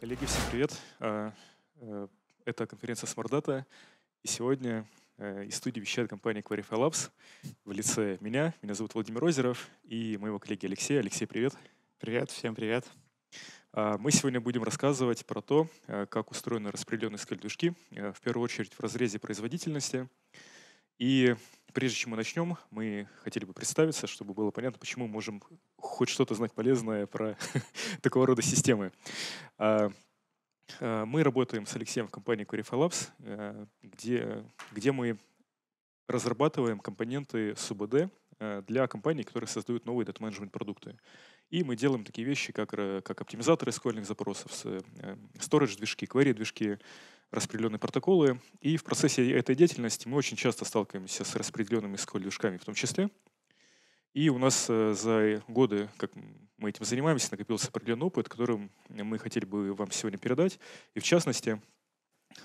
Коллеги, всем привет. А, э, это конференция Smart Data. И сегодня э, из студии вещает компания Clarify Labs в лице меня. Меня зовут Владимир Озеров и моего коллеги Алексея. Алексей, привет. Привет, всем привет. А, мы сегодня будем рассказывать про то, э, как устроены распределенные скальдушки, в первую очередь в разрезе производительности. И Прежде чем мы начнем, мы хотели бы представиться, чтобы было понятно, почему мы можем хоть что-то знать полезное про такого рода системы. А, а, мы работаем с Алексеем в компании Corify Labs, э, где, где мы разрабатываем компоненты СУБД Э, для компаний, которые создают новые дата менеджмент продукты. И мы делаем такие вещи, как, э, как оптимизаторы SQL запросов, э, storage-движки, query-движки, распределенные протоколы. И в процессе этой деятельности мы очень часто сталкиваемся с распределенными SQL-движками в том числе. И у нас за годы, как мы этим занимаемся, накопился определенный опыт, который мы хотели бы вам сегодня передать. И в частности,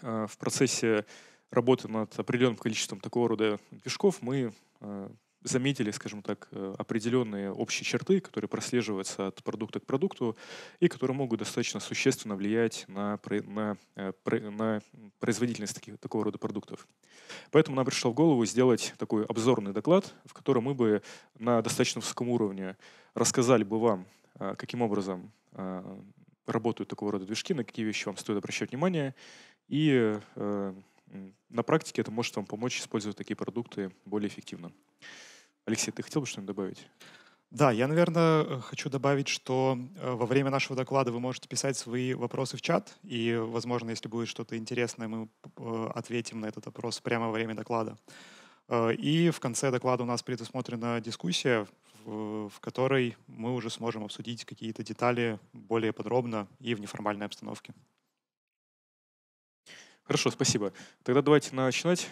в процессе работы над определенным количеством такого рода движков мы заметили, скажем так, э, определенные общие черты, которые прослеживаются от продукта к продукту и которые могут достаточно существенно влиять на, на, э, на производительность таких, такого рода продуктов. Поэтому нам пришло в голову сделать такой обзорный доклад, в котором мы бы на достаточно высоком уровне рассказали бы вам, э, каким образом работают такого рода движки, на какие вещи вам стоит обращать внимание и на практике это может вам помочь использовать такие продукты более эффективно. Алексей, ты хотел бы что-нибудь добавить? Да, я, наверное, э, хочу добавить, что э, во время нашего доклада вы можете писать свои вопросы в чат, и, возможно, если будет что-то интересное, мы э, ответим на этот вопрос прямо во время доклада. И в конце доклада у нас предусмотрена дискуссия, в которой мы уже сможем обсудить какие-то детали более подробно и в неформальной обстановке. Хорошо, спасибо. Тогда давайте начинать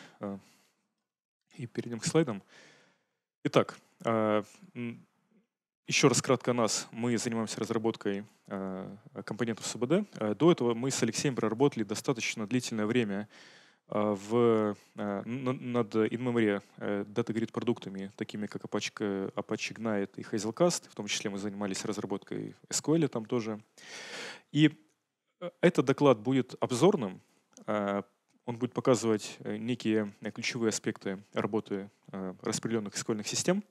и перейдем к слайдам. Итак, а, еще раз кратко о нас. Мы занимаемся разработкой а, компонентов СБД. А, до этого мы с Алексеем проработали достаточно длительное время в, над in-memory data-grid э, продуктами, такими как Apache, Apache Ignite и Hazelcast. В том числе мы занимались разработкой SQL там тоже. И э, этот доклад будет обзорным, он будет показывать э, некие э, ключевые аспекты работы э, распределенных SQL систем.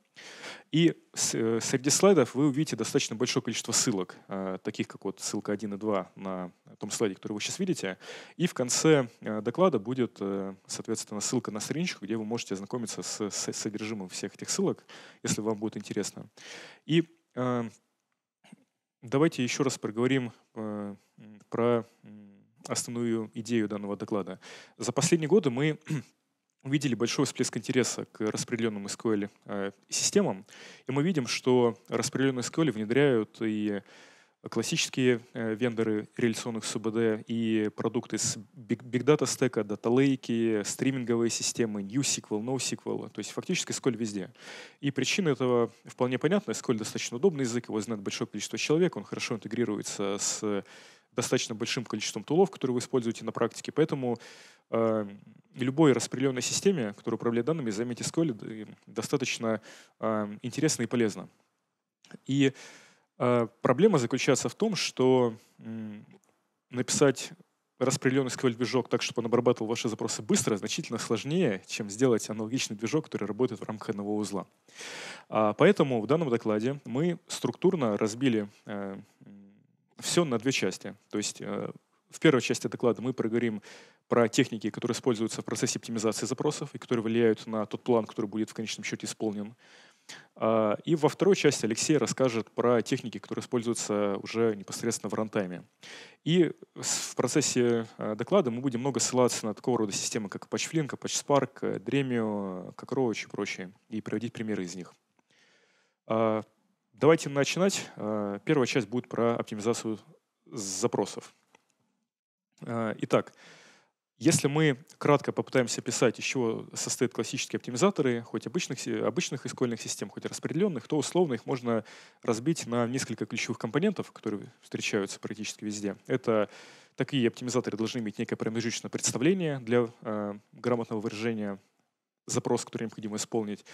И среди слайдов вы увидите достаточно большое количество ссылок, таких как вот ссылка 1 и 2 на том слайде, который вы сейчас видите. И в конце доклада будет, соответственно, ссылка на страничку, где вы можете ознакомиться с содержимым всех этих ссылок, если вам будет интересно. И давайте еще раз проговорим про основную идею данного доклада. За последние годы мы увидели большой всплеск интереса к распределенным SQL-системам, э, и мы видим, что распределенные SQL внедряют и классические э, вендоры реляционных СУБД и продукты с бигдата стека, даталейки, стриминговые системы, NewSQL, NoSQL, то есть фактически сколь везде. И причина этого вполне понятна. сколь достаточно удобный язык, его знает большое количество человек, он хорошо интегрируется с достаточно большим количеством тулов, которые вы используете на практике. Поэтому э, любой распределенной системе, которая управляет данными, заметить сколь э, достаточно э, интересно и полезно. И а, проблема заключается в том, что написать распределенный SQL движок так, чтобы он обрабатывал ваши запросы быстро, значительно сложнее, чем сделать аналогичный движок, который работает в рамках одного узла. А, поэтому в данном докладе мы структурно разбили э, все на две части. То есть э, в первой части доклада мы проговорим про техники, которые используются в процессе оптимизации запросов и которые влияют на тот план, который будет в конечном счете исполнен. А, и во второй части Алексей расскажет про техники, которые используются уже непосредственно в рантайме. И в процессе а, доклада мы будем много ссылаться на такого рода системы, как Apache Flink, Apache Spark, Dremio, Cockroach и прочие, и приводить примеры из них. А, давайте начинать. Первая часть будет про оптимизацию запросов. Итак, если мы кратко попытаемся описать, из чего состоят классические оптимизаторы, хоть обычных, обычных искольных систем, хоть распределенных, то условно их можно разбить на несколько ключевых компонентов, которые встречаются практически везде. Это такие оптимизаторы должны иметь некое промежуточное представление для э, грамотного выражения запрос, который необходимо исполнить,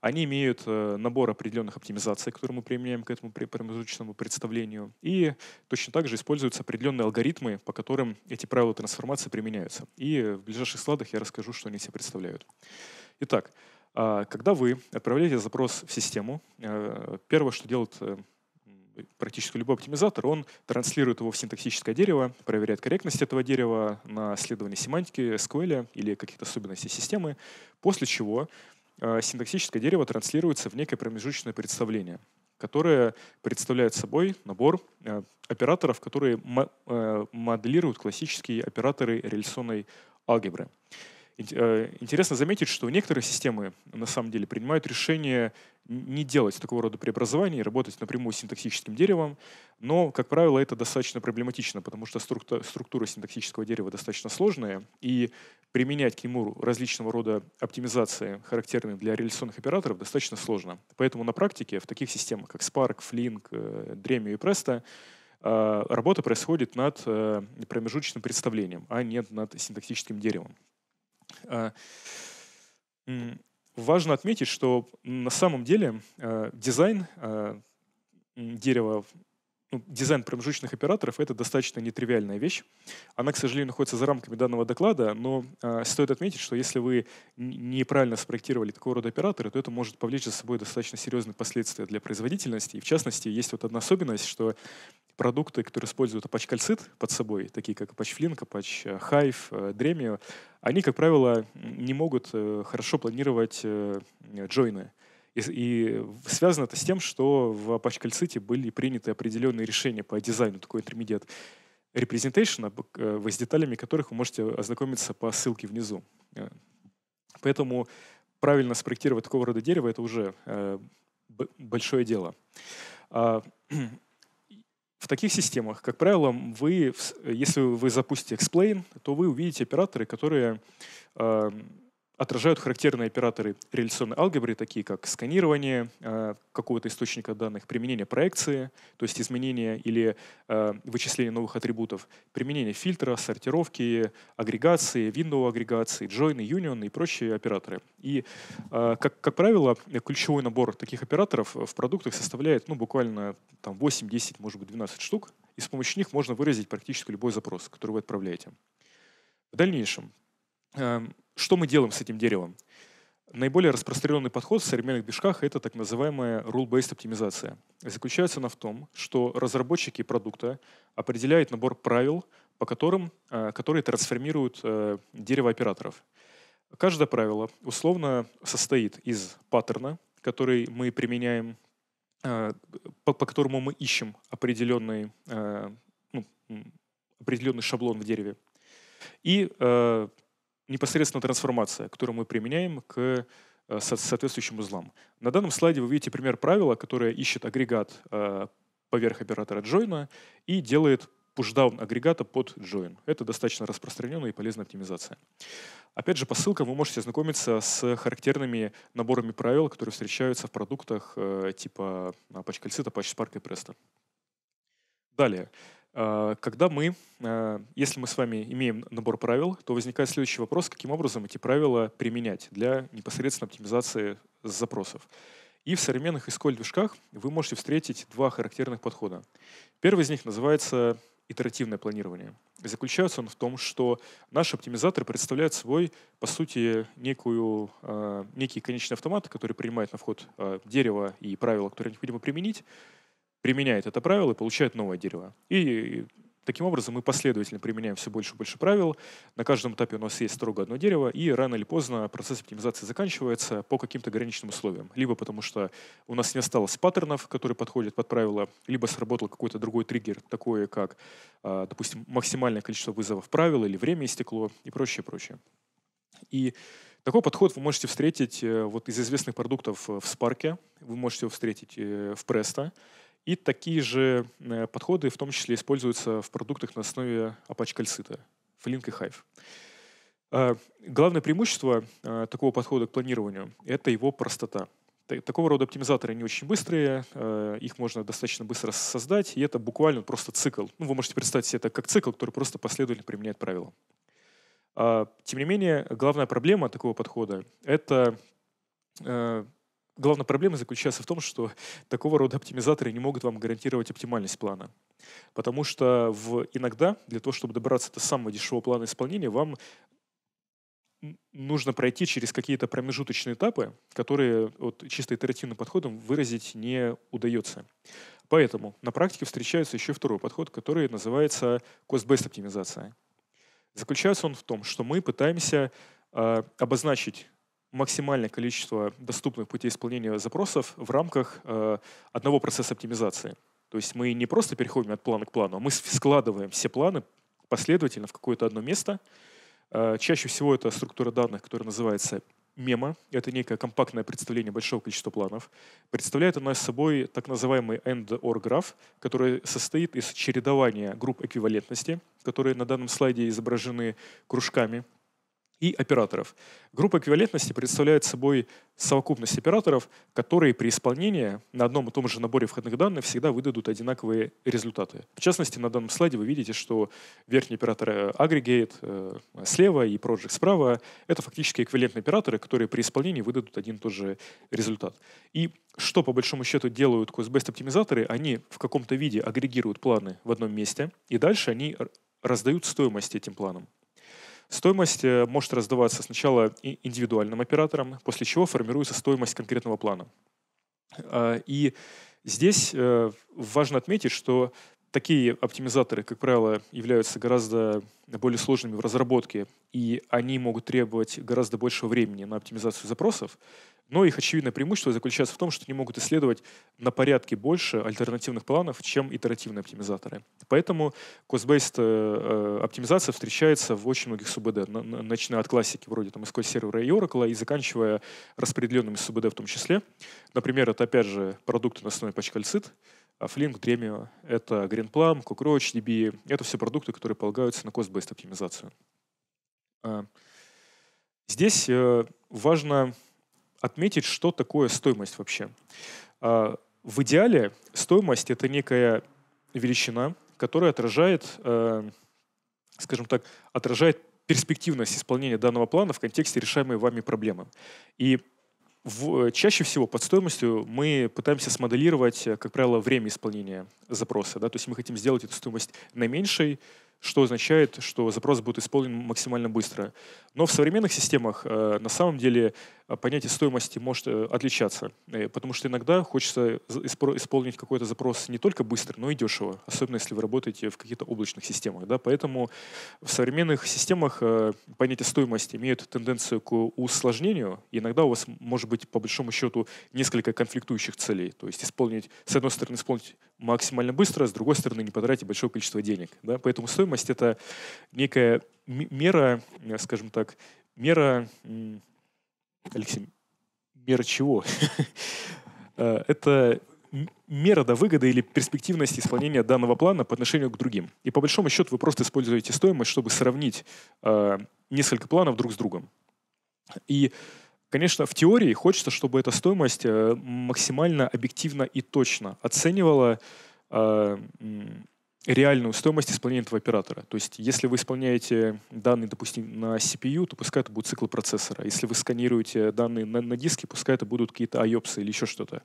они имеют э, набор определенных оптимизаций, которые мы применяем к этому промежуточному представлению, и точно так же используются определенные алгоритмы, по которым эти правила трансформации применяются. И в ближайших слайдах я расскажу, что они себе представляют. Итак, а, когда вы отправляете запрос в систему, э, первое, что делает э, практически любой оптимизатор, он транслирует его в синтаксическое дерево, проверяет корректность этого дерева на исследование семантики, SQL или каких-то особенностей системы, после чего э, синтаксическое дерево транслируется в некое промежуточное представление, которое представляет собой набор э, операторов, которые э, моделируют классические операторы реляционной алгебры. Э, интересно заметить, что некоторые системы на самом деле принимают решение не делать такого рода преобразований, работать напрямую с синтаксическим деревом, но, как правило, это достаточно проблематично, потому что структура, синтаксического дерева достаточно сложная, и применять к нему различного рода оптимизации, характерные для реляционных операторов, достаточно сложно. Поэтому на практике в таких системах, как Spark, Flink, э, Dremio и Presto, э, работа происходит над промежуточным представлением, а не над синтаксическим деревом. А, важно отметить, что на самом деле э, дизайн э, дерева ну, дизайн промежуточных операторов — это достаточно нетривиальная вещь. Она, к сожалению, находится за рамками данного доклада, но э, стоит отметить, что если вы неправильно спроектировали такого рода операторы, то это может повлечь за собой достаточно серьезные последствия для производительности. И в частности, есть вот одна особенность, что продукты, которые используют Apache-кальцит под собой, такие как Apache Flink, Apache Hive, Dremio, они, как правило, не могут э, хорошо планировать э, джойны. И, и связано это с тем, что в Apache Calcity были приняты определенные решения по дизайну, такой интермедиат репрезентейшн, э, с деталями которых вы можете ознакомиться по ссылке внизу. Поэтому правильно спроектировать такого рода дерево — это уже большое дело. А, В таких системах, как правило, вы, если вы запустите Explain, то вы увидите операторы, которые эм, отражают характерные операторы реляционной алгебры, такие как сканирование э, какого-то источника данных, применение проекции, то есть изменение или э, вычисление новых атрибутов, применение фильтра, сортировки, агрегации, window агрегации, join, union и прочие операторы. И, э, как, как правило, ключевой набор таких операторов в продуктах составляет ну, буквально там, 8, 10, может быть, 12 штук, и с помощью них можно выразить практически любой запрос, который вы отправляете. В дальнейшем эм, что мы делаем с этим деревом? Наиболее распространенный подход в современных движках – это так называемая rule-based оптимизация. Заключается она в том, что разработчики продукта определяют набор правил, по которым, э, которые трансформируют э, дерево операторов. Каждое правило условно состоит из паттерна, который мы применяем, э, по, по которому мы ищем определенный, ну, определенный шаблон в дереве, и непосредственно трансформация, которую мы применяем к э, соответствующим узлам. На данном слайде вы видите пример правила, которое ищет агрегат э, поверх оператора джойна и делает пушдаун агрегата под join. Это достаточно распространенная и полезная оптимизация. Опять же, по ссылкам вы можете ознакомиться с характерными наборами правил, которые встречаются в продуктах э, типа Apache Calcita, Apache Spark и Presto. Далее. А, когда мы, а, если мы с вами имеем набор правил, то возникает следующий вопрос, каким образом эти правила применять для непосредственно оптимизации запросов. И в современных SQL движках вы можете встретить два характерных подхода. Первый из них называется итеративное планирование. Заключается он в том, что наш оптимизатор представляет свой, по сути, некую, а, некий конечный автомат, который принимает на вход дерево и правила, которые необходимо применить, применяет это правило и получает новое дерево. И таким образом мы последовательно применяем все больше и больше правил. На каждом этапе у нас есть строго одно дерево, и рано или поздно процесс оптимизации заканчивается по каким-то ограниченным условиям. Либо потому что у нас не осталось паттернов, которые подходят под правила, либо сработал какой-то другой триггер, такой как, а, допустим, максимальное количество вызовов правил или время истекло и прочее, прочее. И такой подход вы можете встретить э, вот из известных продуктов э, в Spark, вы можете его встретить э, в Presto, и такие же э, подходы в том числе используются в продуктах на основе Apache Calcita, Flink и Hive. Э, главное преимущество э, такого подхода к планированию — это его простота. Такого рода оптимизаторы не очень быстрые, их можно достаточно быстро создать, и это буквально просто цикл. Ну, вы можете представить себе это как цикл, который просто последовательно применяет правила. А, тем не менее, главная проблема такого подхода — это главная проблема заключается в том, что такого рода оптимизаторы не могут вам гарантировать оптимальность плана. Потому что в, иногда для того, чтобы добраться до самого дешевого плана исполнения, вам нужно пройти через какие-то промежуточные этапы, которые вот, чисто итеративным подходом выразить не удается. Поэтому на практике встречается еще второй подход, который называется cost-based оптимизация. Заключается он в том, что мы пытаемся э, обозначить максимальное количество доступных путей исполнения запросов в рамках э, одного процесса оптимизации. То есть мы не просто переходим от плана к плану, а мы складываем все планы последовательно в какое-то одно место. Э, чаще всего это структура данных, которая называется мема. Это некое компактное представление большого количества планов. Представляет она собой так называемый end or граф, который состоит из чередования групп эквивалентности, которые на данном слайде изображены кружками – и операторов. Группа эквивалентности представляет собой совокупность операторов, которые при исполнении на одном и том же наборе входных данных всегда выдадут одинаковые результаты. В частности, на данном слайде вы видите, что верхний оператор э, aggregate э, слева и project справа — это фактически эквивалентные операторы, которые при исполнении выдадут один и тот же результат. И что, по большому счету, делают cost-based оптимизаторы? Они в каком-то виде агрегируют планы в одном месте, и дальше они раздают стоимость этим планам. Стоимость э, может раздаваться сначала индивидуальным оператором, после чего формируется стоимость конкретного плана. А, и здесь э, важно отметить, что такие оптимизаторы, как правило, являются гораздо более сложными в разработке, и они могут требовать гораздо большего времени на оптимизацию запросов, но их очевидное преимущество заключается в том, что они могут исследовать на порядке больше альтернативных планов, чем итеративные оптимизаторы. Поэтому cost-based э, э оптимизация встречается в очень многих СУБД, начиная от классики вроде там, SQL сервера и Oracle и заканчивая распределенными СУБД в том числе. Например, это опять же продукты на основе пачкальцит, а Flink, Dremio, это Greenplum, Cockroach, DB. Это все продукты, которые полагаются на cost-based оптимизацию. А, здесь э, важно отметить, что такое стоимость вообще. А, в идеале стоимость это некая величина, которая отражает, э, скажем так, отражает перспективность исполнения данного плана в контексте решаемой вами проблемы. И в, э, чаще всего под стоимостью мы пытаемся смоделировать, э, как правило, время исполнения запроса. Да? То есть мы хотим сделать эту стоимость наименьшей, что означает, что запрос будет исполнен максимально быстро. Но в современных системах э, на самом деле э, понятие стоимости может э, отличаться, потому что иногда хочется исполнить какой-то запрос не только быстро, но и дешево, особенно если вы работаете в каких-то облачных системах. Да? Поэтому в современных системах понятие стоимости имеет тенденцию к усложнению, и иногда у вас может быть по большому счету несколько конфликтующих целей, то есть исполнить, с одной стороны, исполнить максимально быстро, с другой стороны, не потратить большое количество денег. Да? Поэтому стоимость Стоимость — это некая мера, э, скажем так, мера... Алексей, мера чего? Э, это мера до выгоды или перспективность исполнения данного плана по отношению к другим. И по большому счету вы просто используете стоимость, чтобы сравнить э, несколько планов друг с другом. И, конечно, в теории хочется, чтобы эта стоимость максимально объективно и точно оценивала реальную стоимость исполнения этого оператора. То есть, если вы исполняете данные, допустим, на CPU, то пускай это будут циклы процессора. Если вы сканируете данные на, на диске, пускай это будут какие-то IOPS или еще что-то.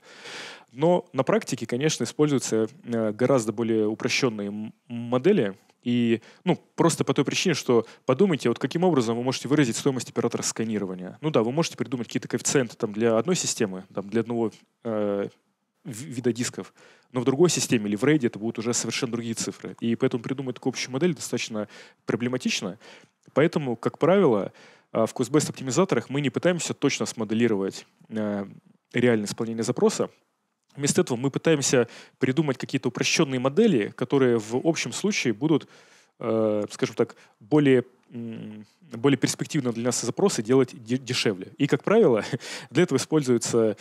Но на практике, конечно, используются э, гораздо более упрощенные модели, и, ну, просто по той причине, что подумайте, вот каким образом вы можете выразить стоимость оператора сканирования. Ну да, вы можете придумать какие-то коэффициенты там для одной системы, там для одного э, вида дисков. Но в другой системе или в рейде это будут уже совершенно другие цифры. И поэтому придумать такую общую модель достаточно проблематично. Поэтому, как правило, а, в косбест оптимизаторах мы не пытаемся точно смоделировать а, реальное исполнение запроса, Вместо этого мы пытаемся придумать какие-то упрощенные модели, которые в общем случае будут, э, скажем так, более, более перспективно для нас запросы делать дешевле. И, как правило, для этого используются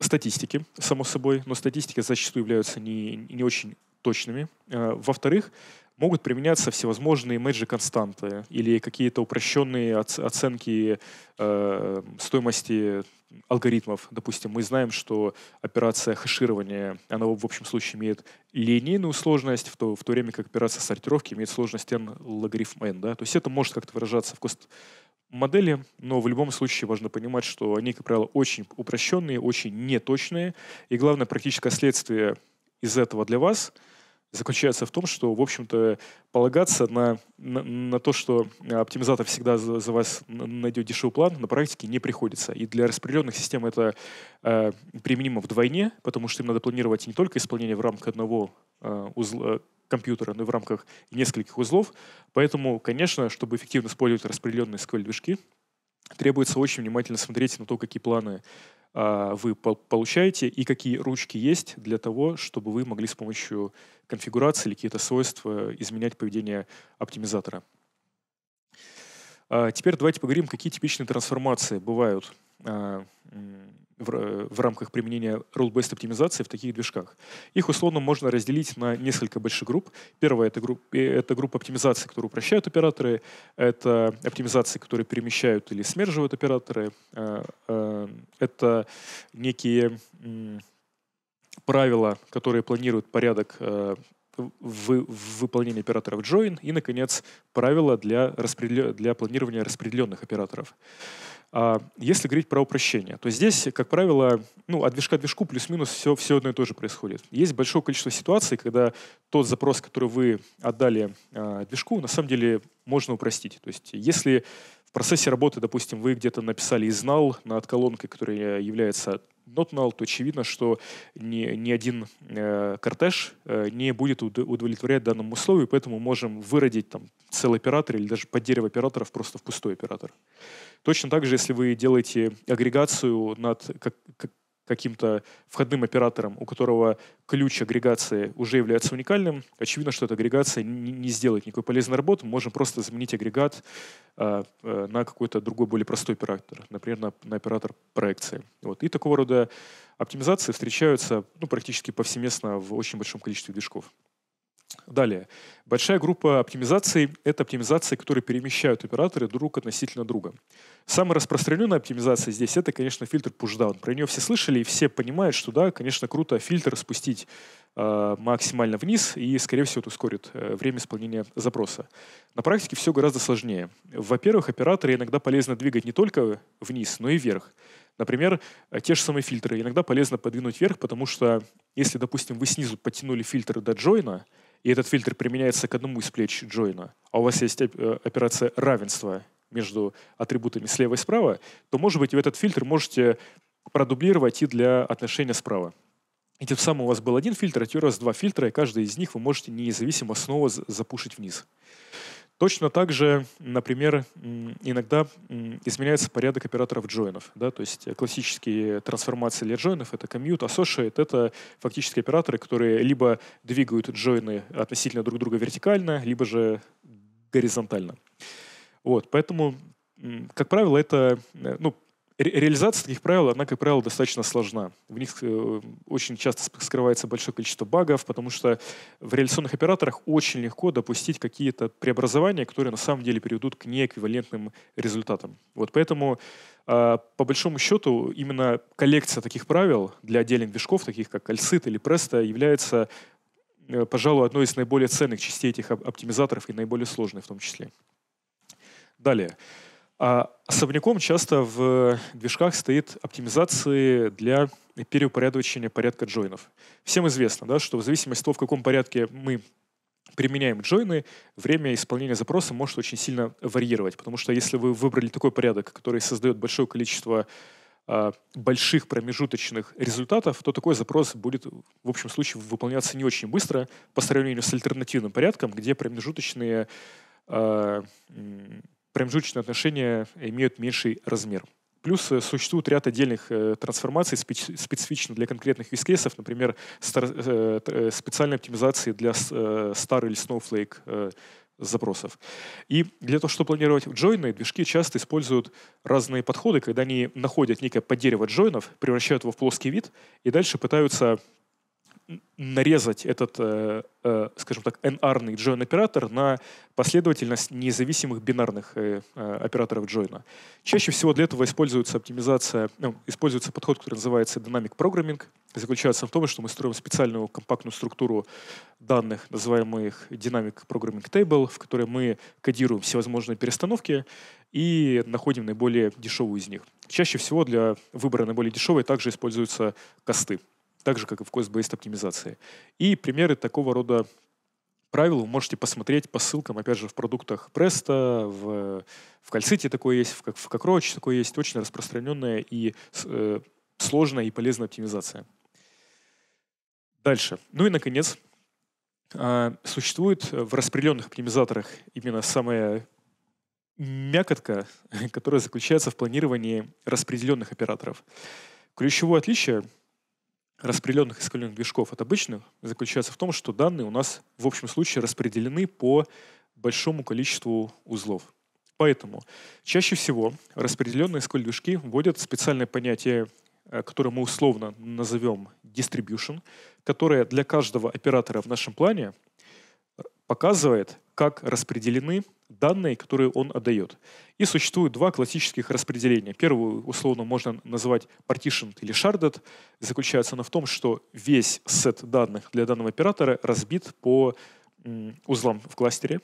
статистики, само собой, но статистики зачастую являются не, не очень точными. Э, во-вторых, могут применяться всевозможные мэджи-константы или какие-то упрощенные оценки э, стоимости алгоритмов. Допустим, мы знаем, что операция хэширования, она в общем случае имеет линейную сложность, в то, в то время как операция сортировки имеет сложность n логарифм n. Да? То есть это может как-то выражаться в cost модели, но в любом случае важно понимать, что они, как правило, очень упрощенные, очень неточные, и главное практическое следствие из этого для вас – заключается в том, что, в общем-то, полагаться на, на, на то, что оптимизатор всегда за, за вас найдет дешевый план, на практике не приходится. И для распределенных систем это э, применимо вдвойне, потому что им надо планировать не только исполнение в рамках одного э, узла, компьютера, но и в рамках нескольких узлов. Поэтому, конечно, чтобы эффективно использовать распределенные SQL-движки, требуется очень внимательно смотреть на то, какие планы а, вы получаете и какие ручки есть для того, чтобы вы могли с помощью конфигурации или какие-то свойства изменять поведение оптимизатора. А, теперь давайте поговорим, какие типичные трансформации бывают а, в, э, в рамках применения rule-based оптимизации в таких движках. Их условно можно разделить на несколько больших групп. Первая это, групп, э, это группа оптимизации, которые упрощают операторы. Это оптимизации, которые перемещают или смерживают операторы. Э, это некие правила, которые планируют порядок в, выполнении операторов join и, наконец, правила для, распределя... для планирования распределенных операторов. А если говорить про упрощение, то здесь, как правило, ну, от движка к движку плюс-минус все, все одно и то же происходит. Есть большое количество ситуаций, когда тот запрос, который вы отдали э, движку, на самом деле можно упростить. То есть если в процессе работы, допустим, вы где-то написали изнал знал над колонкой, которая является NotNull, то очевидно, что ни, ни один э, кортеж э, не будет уд- удовлетворять данному условию, поэтому можем выродить там целый оператор или даже под дерево операторов просто в пустой оператор. Точно так же, если вы делаете агрегацию над как, как, каким-то входным оператором, у которого ключ агрегации уже является уникальным, очевидно, что эта агрегация не сделает никакой полезной работы. Мы можем просто заменить агрегат э, на какой-то другой, более простой оператор, например, на, на оператор проекции. Вот. И такого рода оптимизации встречаются ну, практически повсеместно в очень большом количестве движков. Далее. Большая группа оптимизаций – это оптимизации, которые перемещают операторы друг относительно друга. Самая распространенная оптимизация здесь – это, конечно, фильтр pushdown. Про нее все слышали, и все понимают, что да, конечно, круто фильтр спустить э, максимально вниз, и, скорее всего, это ускорит э, время исполнения запроса. На практике все гораздо сложнее. Во-первых, операторы иногда полезно двигать не только вниз, но и вверх. Например, те же самые фильтры. Иногда полезно подвинуть вверх, потому что если, допустим, вы снизу подтянули фильтры до джойна – и этот фильтр применяется к одному из плеч джойна, а у вас есть э, операция равенства между атрибутами слева и справа, то, может быть, вы этот фильтр можете продублировать и для отношения справа. И тем самым у вас был один фильтр, а теперь у вас два фильтра, и каждый из них вы можете независимо снова запушить вниз. Точно так же, например, иногда изменяется порядок операторов джойнов. Да? То есть классические трансформации для джойнов — это commute, associate — это фактически операторы, которые либо двигают джойны относительно друг друга вертикально, либо же горизонтально. Вот, поэтому, как правило, это э, ну, Ре реализация таких правил, она, как правило, достаточно сложна. В них э, очень часто скрывается большое количество багов, потому что в реализационных операторах очень легко допустить какие-то преобразования, которые на самом деле приведут к неэквивалентным результатам. Вот поэтому, э, по большому счету, именно коллекция таких правил для отдельных движков, таких как Альсит или Presto, является, э, пожалуй, одной из наиболее ценных частей этих оптимизаторов и наиболее сложной в том числе. Далее. А особняком часто в движках стоит оптимизации для переупорядочения порядка джойнов. Всем известно, да, что в зависимости от того, в каком порядке мы применяем джойны, время исполнения запроса может очень сильно варьировать, потому что если вы выбрали такой порядок, который создает большое количество а, больших промежуточных результатов, то такой запрос будет в общем случае выполняться не очень быстро по сравнению с альтернативным порядком, где промежуточные а, промежуточные отношения имеют меньший размер. Плюс э, существует ряд отдельных э, трансформаций, специ специфично для конкретных юзкейсов, например, э, э, специальной оптимизации для э, Star или Snowflake э, запросов. И для того, чтобы планировать джойны, движки часто используют разные подходы, когда они находят некое поддерево джойнов, превращают его в плоский вид и дальше пытаются нарезать этот, э, э, скажем так, n-арный join-оператор на последовательность независимых бинарных э, операторов джойна. Чаще всего для этого используется оптимизация, ну, используется подход, который называется dynamic programming. Заключается в том, что мы строим специальную компактную структуру данных, называемых dynamic programming table, в которой мы кодируем всевозможные перестановки и находим наиболее дешевую из них. Чаще всего для выбора наиболее дешевой также используются косты так же, как и в cost-based оптимизации. И примеры такого рода правил вы можете посмотреть по ссылкам, опять же, в продуктах Presto, в, в Кальците такое есть, в, в Cockroach такое есть, очень распространенная и э, сложная и полезная оптимизация. Дальше. Ну и, наконец, э, существует в распределенных оптимизаторах именно самая мякотка, которая заключается в планировании распределенных операторов. Ключевое отличие — распределенных искривленных движков от обычных заключается в том, что данные у нас в общем случае распределены по большому количеству узлов. Поэтому чаще всего распределенные SQL движки вводят специальное понятие, э, которое мы условно назовем distribution, которое для каждого оператора в нашем плане э, показывает, как распределены данные, которые он отдает. И существует два классических распределения. Первую, условно, можно назвать partitioned или sharded. Заключается она в том, что весь сет данных для данного оператора разбит по узлам в кластере.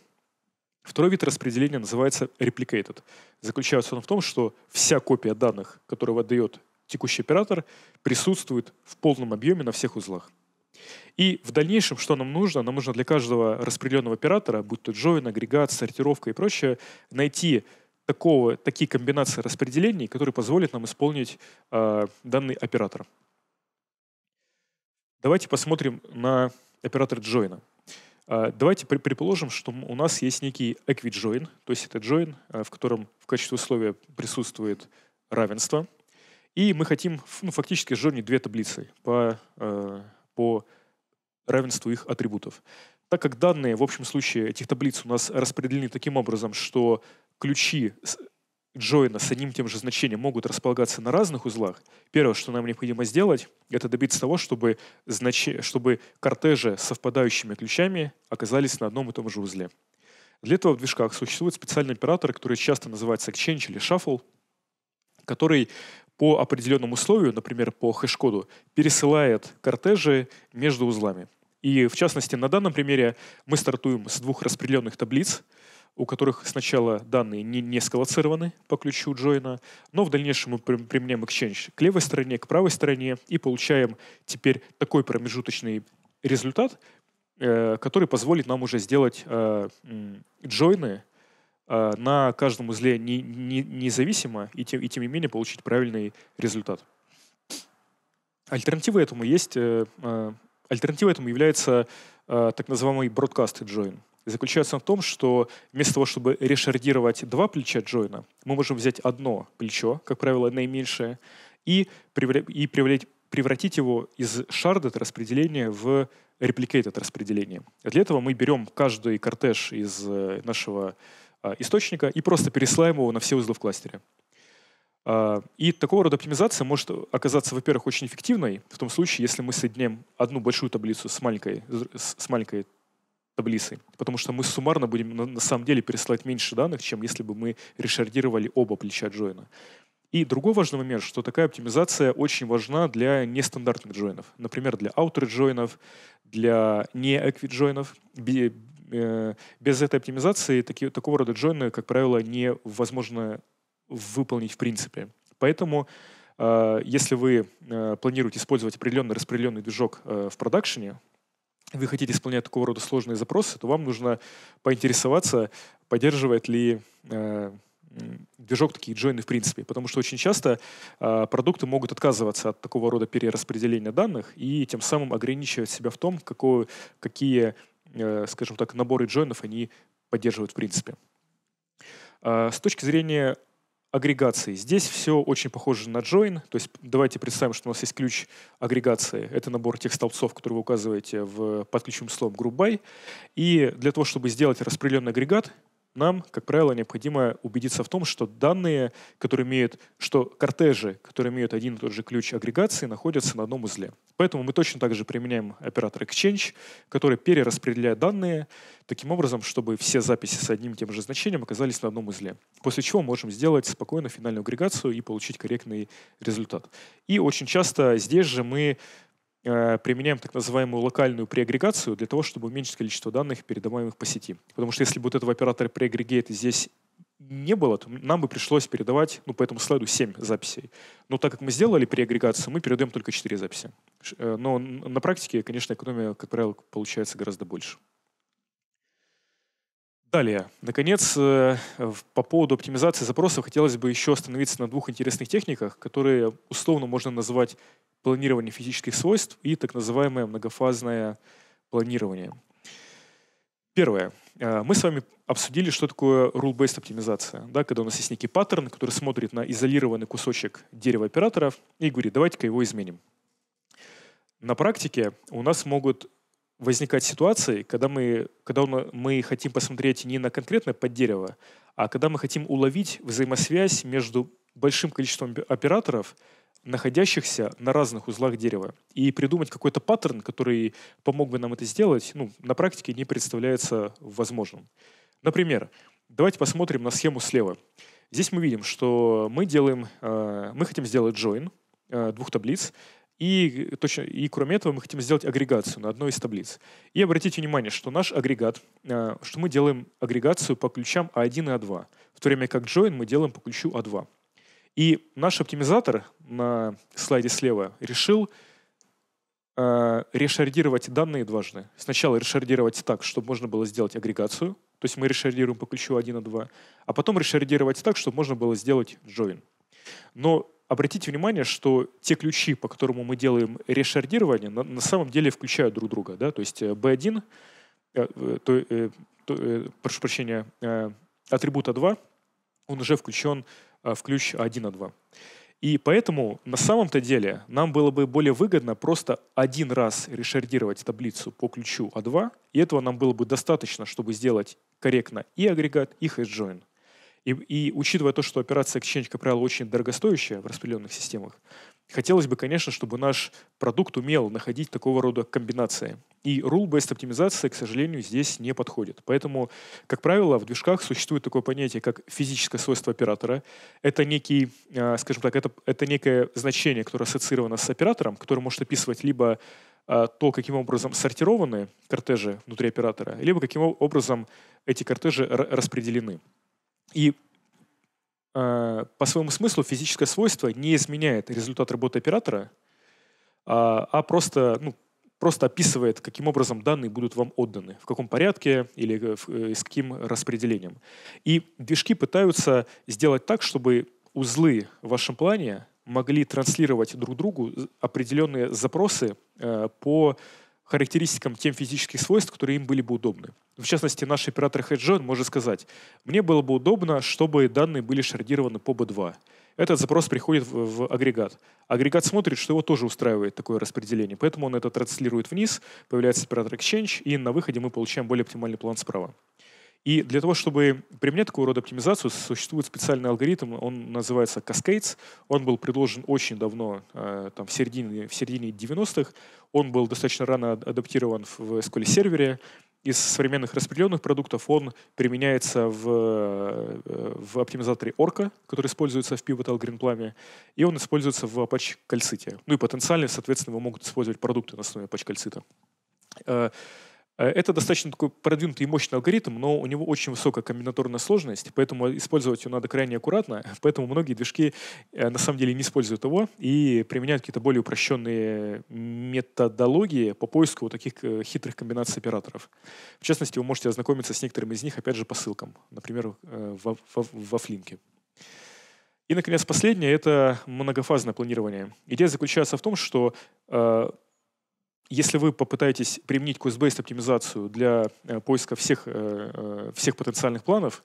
Второй вид распределения называется replicated. Заключается он в том, что вся копия данных, которую отдает текущий оператор, присутствует в полном объеме на всех узлах. И в дальнейшем, что нам нужно? Нам нужно для каждого распределенного оператора, будь то join, агрегат, сортировка и прочее, найти такого, такие комбинации распределений, которые позволят нам исполнить э, данный оператор. Давайте посмотрим на оператор join. Э, а, давайте при, предположим, что у нас есть некий equijoin, то есть это join, э, а, в котором в качестве условия присутствует равенство. И мы хотим ну, фактически сжорнить две таблицы по э, по равенству их атрибутов. Так как данные в общем случае этих таблиц у нас распределены таким образом, что ключи джойна с одним тем же значением могут располагаться на разных узлах, первое, что нам необходимо сделать, это добиться того, чтобы, знач... чтобы кортежи с совпадающими ключами оказались на одном и том же узле. Для этого в движках существует специальный оператор, который часто называется Exchange или Shuffle, который по определенному условию, например, по хэш-коду, пересылает кортежи между узлами. И в частности, на данном примере мы стартуем с двух распределенных таблиц, у которых сначала данные не, не сколоцированы по ключу джойна, но в дальнейшем мы применяем exchange к левой стороне, к правой стороне и получаем теперь такой промежуточный результат, э, который позволит нам уже сделать э, джойны Э, на каждом узле не, не, независимо и тем, и тем не менее получить правильный результат. Альтернатива этому есть, э, э, альтернатива этому является так называемый broadcast join. Заключается в том, что вместо того, чтобы решардировать два плеча джойна, мы можем взять одно плечо, как правило, наименьшее, и, и превратить его из шардед распределения в replicated распределение. Для этого мы берем каждый кортеж из нашего а, источника и просто переслаем его на все узлы в кластере. А, и такого рода оптимизация может оказаться, во-первых, очень эффективной, в том случае, если мы соединим одну большую таблицу с маленькой, с маленькой таблицей, потому что мы суммарно будем на, самом деле пересылать меньше данных, чем если бы мы решардировали оба плеча джойна. И другой важный момент, что такая оптимизация очень важна для нестандартных джойнов. Например, для аутер джойнов, для не эквиджойнов, Э, без этой оптимизации таки, такого рода джойны, как правило, невозможно выполнить в принципе. Поэтому э, если вы э, планируете использовать определенный распределенный движок в продакшене, вы хотите исполнять такого рода сложные запросы, то вам нужно поинтересоваться, поддерживает ли движок такие джойны в принципе, потому что очень часто э, продукты могут отказываться от такого рода перераспределения данных и тем самым ограничивать себя в том, какое, какие Э, скажем так, наборы джойнов они поддерживают в принципе. А, с точки зрения агрегации. Здесь все очень похоже на join. То есть давайте представим, что у нас есть ключ агрегации. Это набор тех столбцов, которые вы указываете в, подключим ключевым словом group by. И для того, чтобы сделать распределенный агрегат, нам, как правило, необходимо убедиться в том, что данные, которые имеют, что кортежи, которые имеют один и тот же ключ агрегации, находятся на одном узле. Поэтому мы точно так же применяем оператор exchange, который перераспределяет данные таким образом, чтобы все записи с одним и тем же значением оказались на одном узле. После чего можем сделать спокойно финальную агрегацию и получить корректный результат. И очень часто здесь же мы Э, применяем так называемую локальную преагрегацию для того, чтобы уменьшить количество данных, передаваемых по сети. Потому что если бы вот этого оператора преагрегейта здесь не было, то нам бы пришлось передавать, ну, по этому слайду 7 записей. Но так как мы сделали преагрегацию, мы передаем только 4 записи. Э, но на практике, конечно, экономия, как правило, получается гораздо больше. Далее, наконец, э, по поводу оптимизации запросов хотелось бы еще остановиться на двух интересных техниках, которые условно можно назвать планирование физических свойств и так называемое многофазное планирование. Первое. Э, мы с вами обсудили, что такое rule-based оптимизация, да, когда у нас есть некий паттерн, который смотрит на изолированный кусочек дерева операторов и говорит, давайте-ка его изменим. На практике у нас могут возникать ситуации, когда мы, когда мы хотим посмотреть не на конкретное под дерево, а когда мы хотим уловить взаимосвязь между большим количеством операторов, находящихся на разных узлах дерева, и придумать какой-то паттерн, который помог бы нам это сделать, ну, на практике не представляется возможным. Например, давайте посмотрим на схему слева. Здесь мы видим, что мы делаем, э, мы хотим сделать join э, двух таблиц, и, э, точно, и кроме этого мы хотим сделать агрегацию на одной из таблиц. И обратите внимание, что наш агрегат, э, что мы делаем агрегацию по ключам А1 и А2, в то время как join мы делаем по ключу А2. И наш оптимизатор на слайде слева решил э, решардировать данные дважды. Сначала решардировать так, чтобы можно было сделать агрегацию, то есть мы решардируем по ключу 1 а и 2, а, а потом решардировать так, чтобы можно было сделать join. Но обратите внимание, что те ключи, по которым мы делаем решардирование, на, на самом деле включают друг друга. Да? То есть э, B1, э, э, то, э, то, э, прошу прощения, э, атрибут A2, а он уже включен э, в ключ A1, A2. А и поэтому на самом-то деле нам было бы более выгодно просто один раз решардировать таблицу по ключу a а 2 и этого нам было бы достаточно, чтобы сделать корректно и агрегат, и хэш-джойн. И, и учитывая то, что операция Exchange, как правило, очень дорогостоящая в распределенных системах, хотелось бы, конечно, чтобы наш продукт умел находить такого рода комбинации. И rule-based оптимизация, к сожалению, здесь не подходит. Поэтому, как правило, в движках существует такое понятие, как физическое свойство оператора. Это некий, а, скажем так, это, это некое значение, которое ассоциировано с оператором, которое может описывать либо а, то, каким образом сортированы кортежи внутри оператора, либо каким образом эти кортежи распределены. И э, по своему смыслу физическое свойство не изменяет результат работы оператора, а, а просто, ну, просто описывает, каким образом данные будут вам отданы, в каком порядке или в, э, э, с каким распределением. И движки пытаются сделать так, чтобы узлы в вашем плане могли транслировать друг другу определенные запросы э, по характеристикам тем физических свойств, которые им были бы удобны. В частности, наш оператор HeadJoin может сказать, мне было бы удобно, чтобы данные были шардированы по B2. Этот запрос приходит в, в агрегат. Агрегат смотрит, что его тоже устраивает такое распределение, поэтому он это транслирует вниз, появляется оператор Exchange, и на выходе мы получаем более оптимальный план справа. И для того, чтобы применять такого род оптимизацию, существует специальный алгоритм, он называется Cascades. Он был предложен очень давно, э, там, в середине, в середине 90-х. Он был достаточно рано адаптирован в SQL сервере. Из современных распределенных продуктов он применяется в, э, в оптимизаторе Orca, который используется в Pivotal Algorithm и он используется в Apache Calcite. Ну и потенциально, соответственно, его могут использовать продукты на основе Apache Calcite. Э, это достаточно такой продвинутый и мощный алгоритм, но у него очень высокая комбинаторная сложность, поэтому использовать его надо крайне аккуратно. Поэтому многие движки э, на самом деле не используют его и применяют какие-то более упрощенные методологии по поиску вот таких э, хитрых комбинаций операторов. В частности, вы можете ознакомиться с некоторыми из них, опять же, по ссылкам, например, во, во, во Флинке. И, наконец, последнее — это многофазное планирование. Идея заключается в том, что э, если вы попытаетесь применить Quest-based оптимизацию для э, поиска всех, э, э, всех потенциальных планов,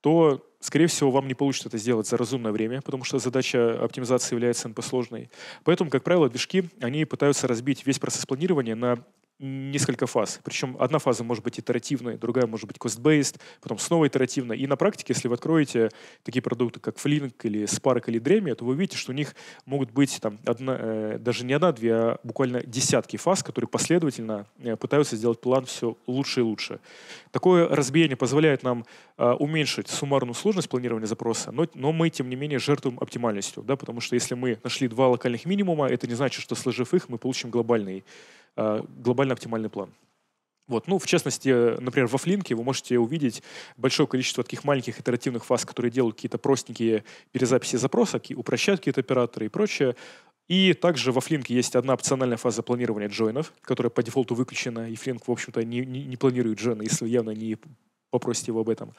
то, скорее всего, вам не получится это сделать за разумное время, потому что задача оптимизации является NP-сложной. Поэтому, как правило, движки, они пытаются разбить весь процесс планирования на несколько фаз. Причем одна фаза может быть итеративной, другая может быть cost-based, потом снова итеративной. И на практике, если вы откроете такие продукты, как Flink или Spark или Dremio, то вы увидите, что у них могут быть там одна, э, даже не одна, две, а буквально десятки фаз, которые последовательно э, пытаются сделать план все лучше и лучше. Такое разбиение позволяет нам э, уменьшить суммарную сложность планирования запроса, но, но мы, тем не менее, жертвуем оптимальностью, да, потому что если мы нашли два локальных минимума, это не значит, что сложив их, мы получим глобальный, э, глобальный максимально оптимальный план. Вот, ну, в частности, например, во Флинке вы можете увидеть большое количество таких маленьких итеративных фаз, которые делают какие-то простенькие перезаписи запроса, упрощают какие-то операторы и прочее. И также во Flink есть одна опциональная фаза планирования джойнов, которая по дефолту выключена, и Flink, в общем-то, не, не, не планирует джойны, если явно не попросите его об этом.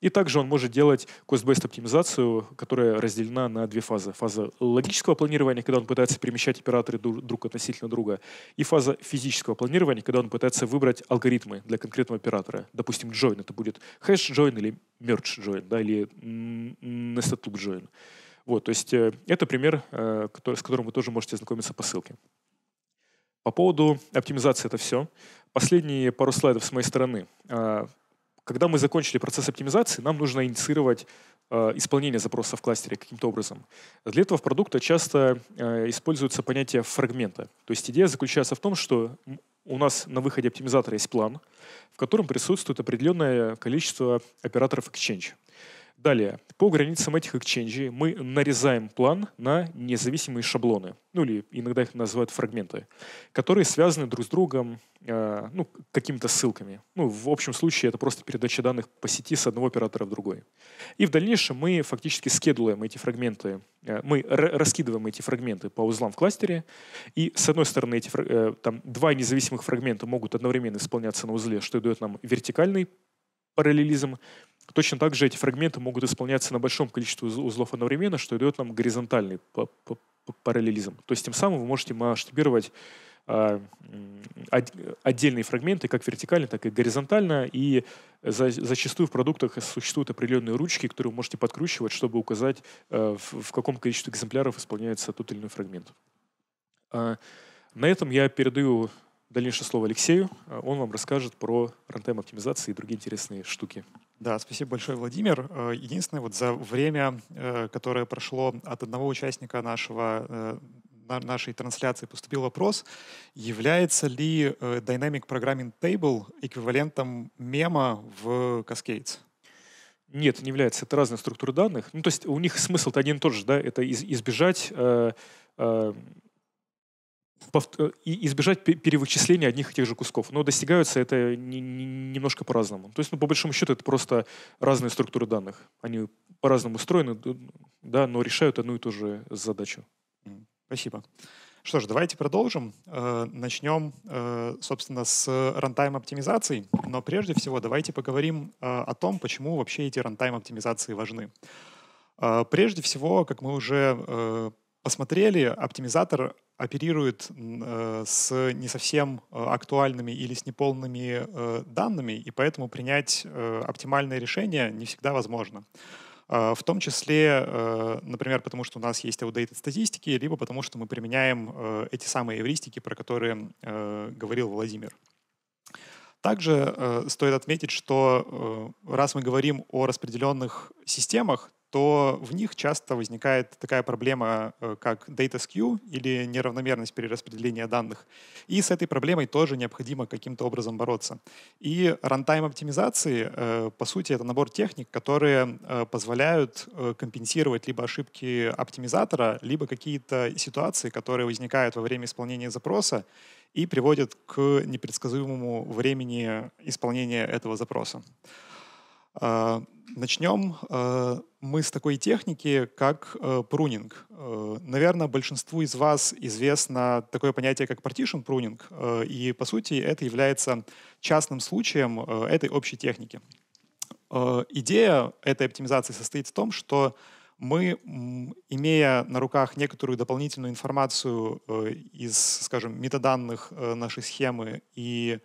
И также он может делать cost-based оптимизацию, которая разделена на две фазы. Фаза логического планирования, когда он пытается перемещать операторы друг относительно друга, и фаза физического планирования, когда он пытается выбрать алгоритмы для конкретного оператора. Допустим, join — это будет hash-join или merge-join, да, или nested loop-join. Вот, то есть э, это пример, э, который, с которым вы тоже можете ознакомиться по ссылке. По поводу оптимизации это все. Последние пару слайдов с моей стороны. А, когда мы закончили процесс оптимизации, нам нужно инициировать э, исполнение запроса в кластере каким-то образом. Для этого в продукта часто э, используется понятие фрагмента. То есть идея заключается в том, что у нас на выходе оптимизатора есть план, в котором присутствует определенное количество операторов Exchange. Далее, по границам этих экченджей мы нарезаем план на независимые шаблоны, ну или иногда их называют фрагменты, которые связаны друг с другом э, ну, какими-то ссылками. Ну, в общем случае это просто передача данных по сети с одного оператора в другой. И в дальнейшем мы фактически скедулаем эти фрагменты, э, мы раскидываем эти фрагменты по узлам в кластере, и с одной стороны эти, э, там, два независимых фрагмента могут одновременно исполняться на узле, что дает нам вертикальный параллелизм, Точно так же эти фрагменты могут исполняться на большом количестве узлов одновременно, что дает нам горизонтальный параллелизм. То есть тем самым вы можете масштабировать а, отдельные фрагменты, как вертикально, так и горизонтально, и зачастую в продуктах существуют определенные ручки, которые вы можете подкручивать, чтобы указать, э, в каком количестве экземпляров исполняется тот или иной фрагмент. А, на этом я передаю дальнейшее слово Алексею. Э, он вам расскажет про рантайм оптимизации и другие интересные штуки. Да, спасибо большое, Владимир. Э, единственное, вот за время, э, которое прошло от одного участника нашего нашей трансляции поступил вопрос, является ли Dynamic Programming Table эквивалентом мема в Cascades? Нет, не является. Это разные структуры данных. Ну, то есть у них смысл-то один и тот же, да, это из избежать Э, избежать перевычисления одних и тех же кусков. Но достигаются это немножко по-разному. То есть, ну, по большому счету, это просто разные структуры данных. Они по-разному устроены, да, но решают одну и ту же задачу. Спасибо. Что ж, давайте продолжим. Э, начнем, э, собственно, с рантайм оптимизации Но прежде всего давайте поговорим о том, почему вообще эти рантайм оптимизации важны. Прежде всего, как мы уже посмотрели, оптимизатор оперирует э, с не совсем э, актуальными или с неполными э, данными, и поэтому принять э, оптимальное решение не всегда возможно. Э, в том числе, э, например, потому что у нас есть outdated статистики, либо потому что мы применяем эти самые эвристики, про которые говорил Владимир. Также стоит отметить, что раз мы говорим о распределенных системах, то в них часто возникает такая проблема, э, как data skew или неравномерность перераспределения данных. И с этой проблемой тоже необходимо каким-то образом бороться. И runtime оптимизации, э, по сути, это набор техник, которые э, позволяют компенсировать либо ошибки оптимизатора, либо какие-то ситуации, которые возникают во время исполнения запроса и приводят к непредсказуемому времени исполнения этого запроса. А, Начнем а, мы с такой техники, как э, прунинг. Э, Наверное, большинству из вас известно такое понятие, как partition pruning, э, и, по сути, это является частным случаем этой общей техники. Идея этой оптимизации состоит в том, что мы, имея на руках некоторую дополнительную информацию из, скажем, метаданных нашей схемы и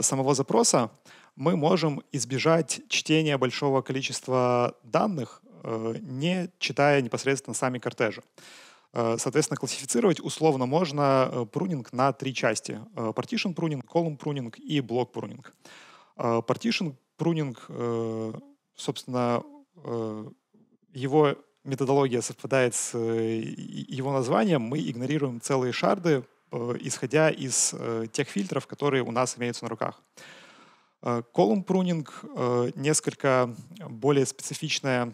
самого запроса, мы можем избежать чтения большого количества данных, э, не читая непосредственно сами кортежи. Э, соответственно, классифицировать условно можно э, прунинг на три части. Partition pruning, column pruning и block pruning. Partition pruning, собственно, его методология совпадает с его названием. Мы игнорируем целые шарды, исходя из тех фильтров, которые у нас имеются на руках. Э, Колумн э, несколько более специфичная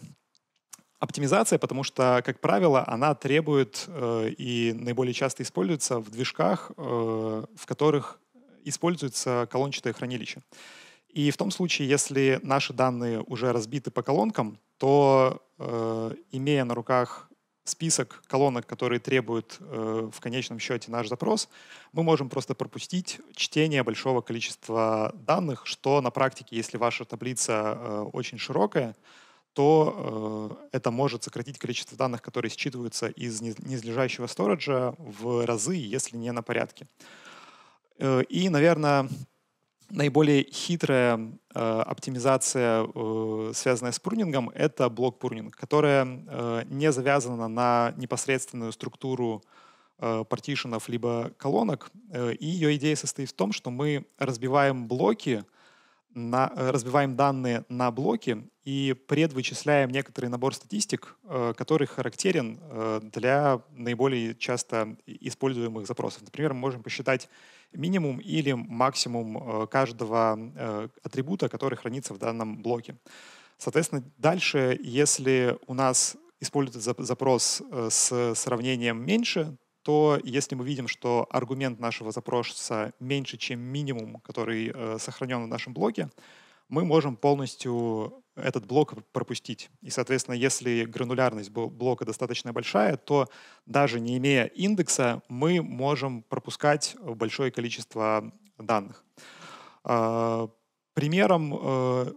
оптимизация, потому что, как правило, она требует э, и наиболее часто используется в движках, в которых используется колончатое хранилище. И в том случае, если наши данные уже разбиты по колонкам, то, имея на руках список колонок, которые требуют э, в конечном счете наш запрос, мы можем просто пропустить чтение большого количества данных, что на практике, если ваша таблица э, очень широкая, то э, это может сократить количество данных, которые считываются из низлежащего сториджа в разы, если не на порядке. Э, и, наверное, наиболее хитрая э, оптимизация, э, связанная с прунингом, это блок прунинг которая э, не завязана на непосредственную структуру э, партишенов либо колонок. Э, и ее идея состоит в том, что мы разбиваем блоки, э, на, э, разбиваем данные на блоки и предвычисляем некоторый набор статистик, э, который характерен э, для наиболее часто используемых запросов. Например, мы можем посчитать минимум или максимум каждого атрибута, который хранится в данном блоке. Соответственно, дальше, если у нас используется запрос с сравнением меньше, то если мы видим, что аргумент нашего запроса меньше, чем минимум, который э, сохранен в нашем блоке, мы можем полностью этот блок пропустить. И, соответственно, если гранулярность блока достаточно большая, то даже не имея индекса, мы можем пропускать большое количество данных. А, примером э,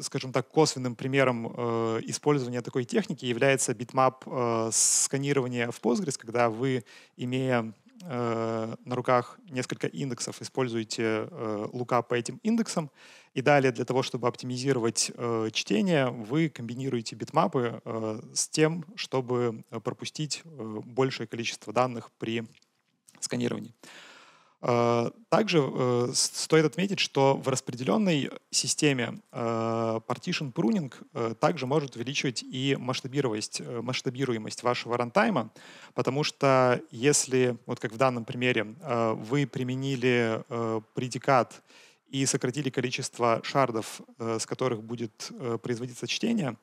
скажем так, косвенным примером э, использования такой техники является битмап э, сканирования в Postgres, когда вы, имея э, на руках несколько индексов, используете э, лука по этим индексам, и далее для того, чтобы оптимизировать э, чтение, вы комбинируете битмапы э, с тем, чтобы пропустить э, большее количество данных при сканировании. Э, Э, также э, стоит отметить, что в распределенной системе э, partition pruning также может увеличивать и масштабируемость, масштабируемость вашего рантайма, потому что если, вот как в данном примере, вы применили предикат и сократили количество шардов, с которых будет производиться чтение,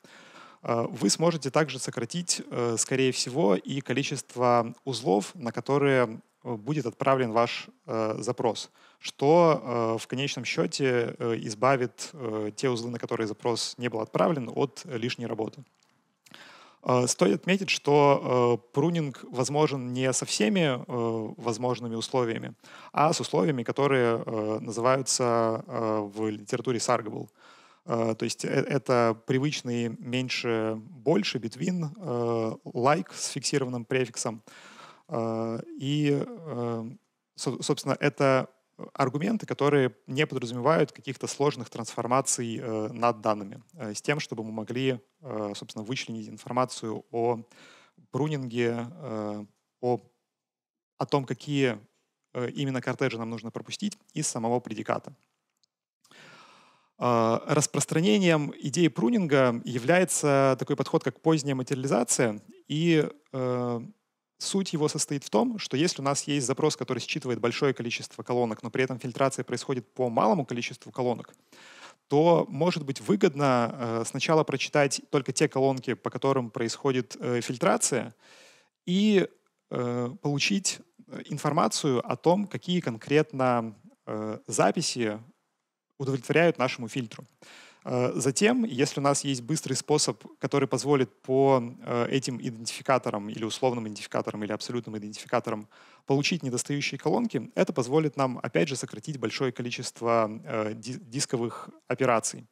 вы сможете также сократить, скорее всего, и количество узлов, на которые Э, будет отправлен ваш э, запрос, что э, в конечном счете э, избавит э, те узлы, на которые запрос не был отправлен, от лишней работы. Э, стоит отметить, что э, прунинг возможен не со всеми э, возможными условиями, а с условиями, которые э, называются э, в литературе sargable. Э, то есть э, это привычные меньше-больше, between, like с фиксированным префиксом. А, и, а, собственно, это аргументы, которые не подразумевают каких-то сложных трансформаций э, над данными, э, с тем, чтобы мы могли, э, собственно, вычленить информацию о прунинге, о, о том, какие именно кортежи нам нужно пропустить из самого предиката. А, распространением идеи прунинга является такой подход, как поздняя материализация и Суть его состоит в том, что если у нас есть запрос, который считывает большое количество колонок, но при этом фильтрация происходит по малому количеству колонок, то может быть выгодно э, сначала прочитать только те колонки, по которым происходит э, фильтрация, и э, получить информацию о том, какие конкретно записи удовлетворяют нашему фильтру. Э, затем, если у нас есть быстрый способ, который позволит по э, этим идентификаторам или условным идентификаторам или абсолютным идентификаторам получить недостающие колонки, это позволит нам, опять же, сократить большое количество э, дисковых операций.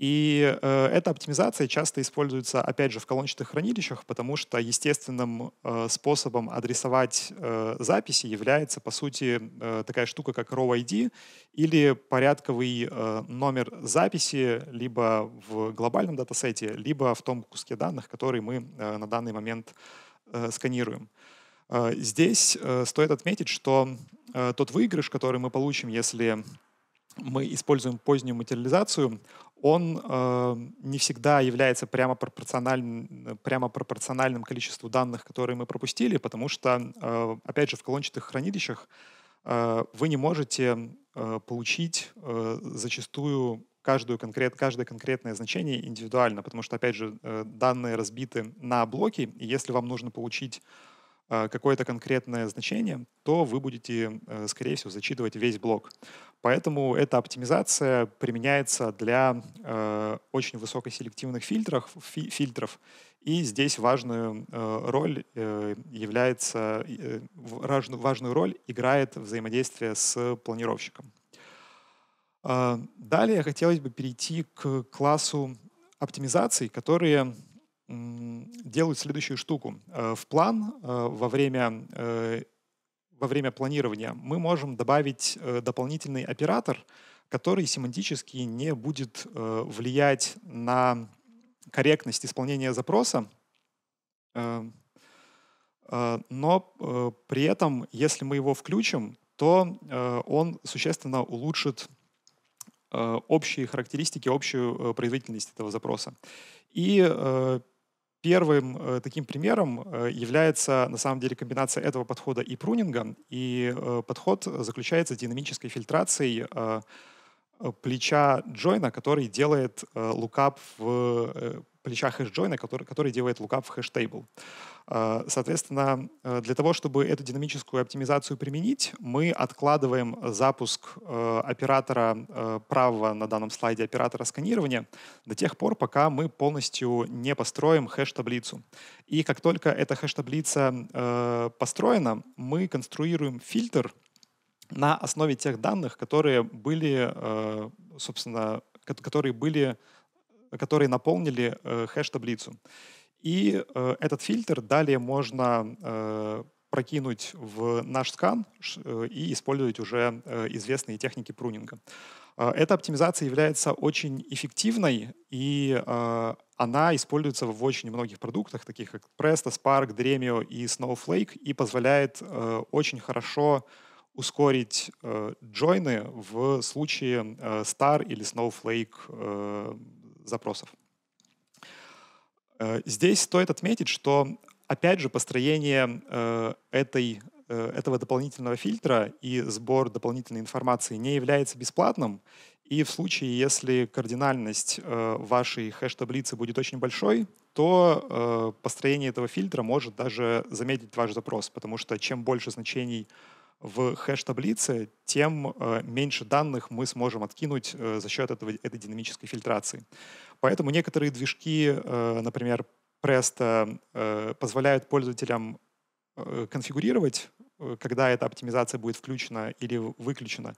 И э, эта оптимизация часто используется, опять же, в колончатых хранилищах, потому что естественным э, способом адресовать э, записи является, по сути, э, такая штука, как row ID или порядковый э, номер записи либо в глобальном датасете, либо в том куске данных, который мы э, на данный момент э, сканируем. Э, здесь э, стоит отметить, что э, тот выигрыш, который мы получим, если мы используем позднюю материализацию, он э, не всегда является прямо, пропорциональ... прямо пропорциональным количеству данных, которые мы пропустили, потому что, э, опять же, в колончатых хранилищах э, вы не можете э, получить э, зачастую каждую конкрет... каждое конкретное значение индивидуально, потому что, опять же, э, данные разбиты на блоки, и если вам нужно получить а, какое-то конкретное значение, то вы будете, э, скорее всего, зачитывать весь блок. Поэтому эта оптимизация применяется для э, очень высокоселективных фильтров, фи фильтров. И здесь важную э, роль является, важную роль играет взаимодействие с планировщиком. А, далее хотелось бы перейти к классу оптимизаций, которые делают следующую штуку. Э, в план э, во время, э, во время планирования мы можем добавить дополнительный оператор, который семантически не будет влиять на корректность исполнения запроса, но при этом, если мы его включим, то он существенно улучшит общие характеристики, общую производительность этого запроса. И Первым э, таким примером э, является, на самом деле, комбинация этого подхода и прунинга. И э, подход заключается в динамической фильтрацией плеча джойна, который делает лукап в плеча хэш-джойна, который, который делает лукап в хэштейбл. Э, соответственно, э, для того, чтобы эту динамическую оптимизацию применить, мы откладываем запуск э, оператора правого на данном слайде оператора сканирования до тех пор, пока мы полностью не построим хэш-таблицу. И как только эта хэш-таблица построена, мы конструируем фильтр на основе тех данных, которые были, собственно, которые были которые наполнили э, хэш-таблицу. И э, этот фильтр далее можно э, прокинуть в наш скан э, и использовать уже э, известные техники прунинга. Э, эта оптимизация является очень эффективной, и она используется в очень многих продуктах, таких как Presto, Spark, Dremio и Snowflake, и позволяет очень хорошо ускорить джойны в случае Star или Snowflake запросов. Э, здесь стоит отметить, что, опять же, построение э, этой, э, этого дополнительного фильтра и сбор дополнительной информации не является бесплатным. И в случае, если кардинальность вашей хэш-таблицы будет очень большой, то построение этого фильтра может даже замедлить ваш запрос, потому что чем больше значений в хэш-таблице, тем э, меньше данных мы сможем откинуть э, за счет этого, этой динамической фильтрации. Поэтому некоторые движки, э, например, Presto, позволяют пользователям конфигурировать, когда эта оптимизация будет включена или выключена.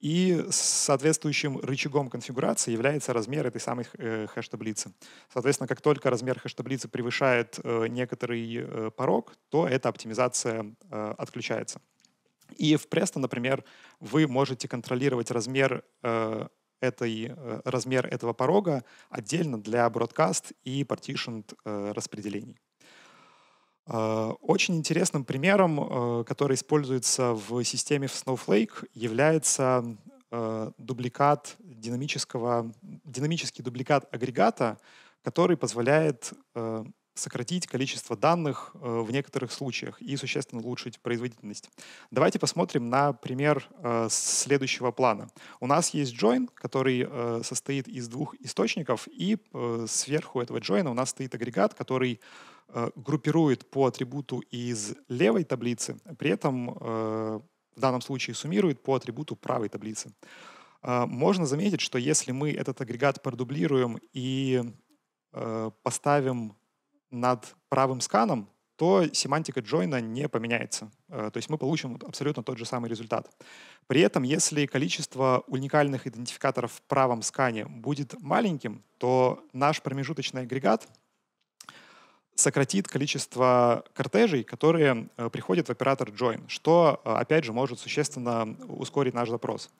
И соответствующим рычагом конфигурации является размер этой самой хэш-таблицы. Соответственно, как только размер хэш-таблицы превышает некоторый порог, то эта оптимизация отключается. И в Presto, например, вы можете контролировать размер э, этой, э, размер этого порога отдельно для бродкаст и partitioned э, распределений. Э, очень интересным примером, э, который используется в системе в Snowflake, является э, дубликат динамического, динамический дубликат агрегата, который позволяет сократить количество данных э, в некоторых случаях и существенно улучшить производительность. Давайте посмотрим на пример э, следующего плана. У нас есть join, который э, состоит из двух источников, и сверху этого join у нас стоит агрегат, который группирует по атрибуту из левой таблицы, при этом в данном случае суммирует по атрибуту правой таблицы. Можно заметить, что если мы этот агрегат продублируем и поставим над правым сканом, то семантика джойна не поменяется. Э, то есть мы получим абсолютно тот же самый результат. При этом, если количество уникальных идентификаторов в правом скане будет маленьким, то наш промежуточный агрегат сократит количество кортежей, которые э, приходят в оператор join, что, э, опять же, может существенно ускорить наш запрос.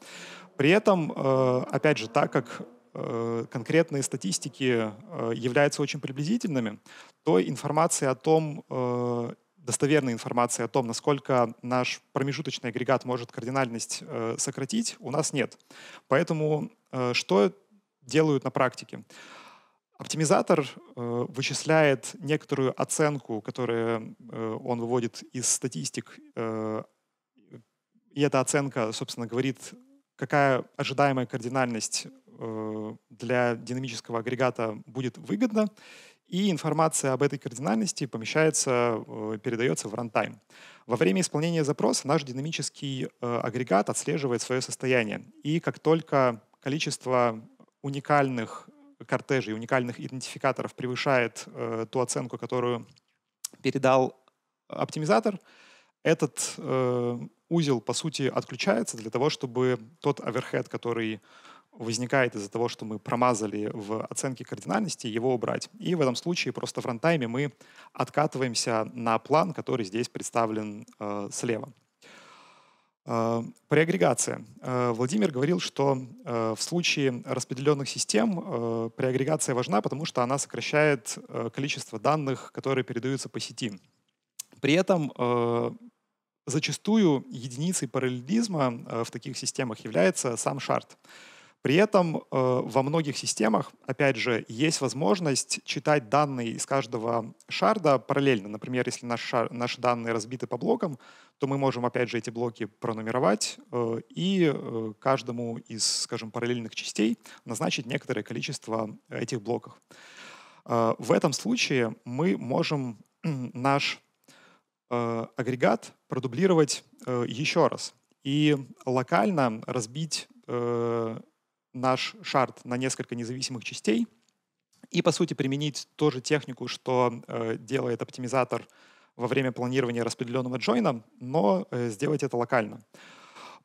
При этом, опять же, так как Э, конкретные статистики э, являются очень приблизительными, то информация о том, э, достоверной информации о том, насколько наш промежуточный агрегат может кардинальность сократить, у нас нет. Поэтому что делают на практике? Оптимизатор э, вычисляет некоторую оценку, которую э, он выводит из статистик, э, и эта оценка, собственно, говорит, какая ожидаемая кардинальность Э, для динамического агрегата будет выгодно, и информация об этой кардинальности помещается, э, передается в рантайм. Во время исполнения запроса наш динамический э, агрегат отслеживает свое состояние, и как только количество уникальных кортежей, уникальных идентификаторов превышает ту оценку, которую передал оптимизатор, этот э, узел, по сути, отключается для того, чтобы тот оверхед, который возникает из-за того, что мы промазали в оценке кардинальности, его убрать. И в этом случае просто в рантайме мы откатываемся на план, который здесь представлен э, слева. Э, при агрегации. Э, Владимир говорил, что э, в случае распределенных систем э, преагрегация важна, потому что она сокращает э, количество данных, которые передаются по сети. При этом э, зачастую единицей параллелизма э, в таких системах является сам шарт. При этом э, во многих системах, опять же, есть возможность читать данные из каждого шарда параллельно. Например, если наш шар, наши данные разбиты по блокам, то мы можем, опять же, эти блоки пронумеровать э, и э, каждому из, скажем, параллельных частей назначить некоторое количество этих блоков. Э, в этом случае мы можем наш э, агрегат продублировать э, еще раз и локально разбить э, наш шарт на несколько независимых частей и, по сути, применить ту же технику, что э, делает оптимизатор во время планирования распределенного джойна, но э, сделать это локально.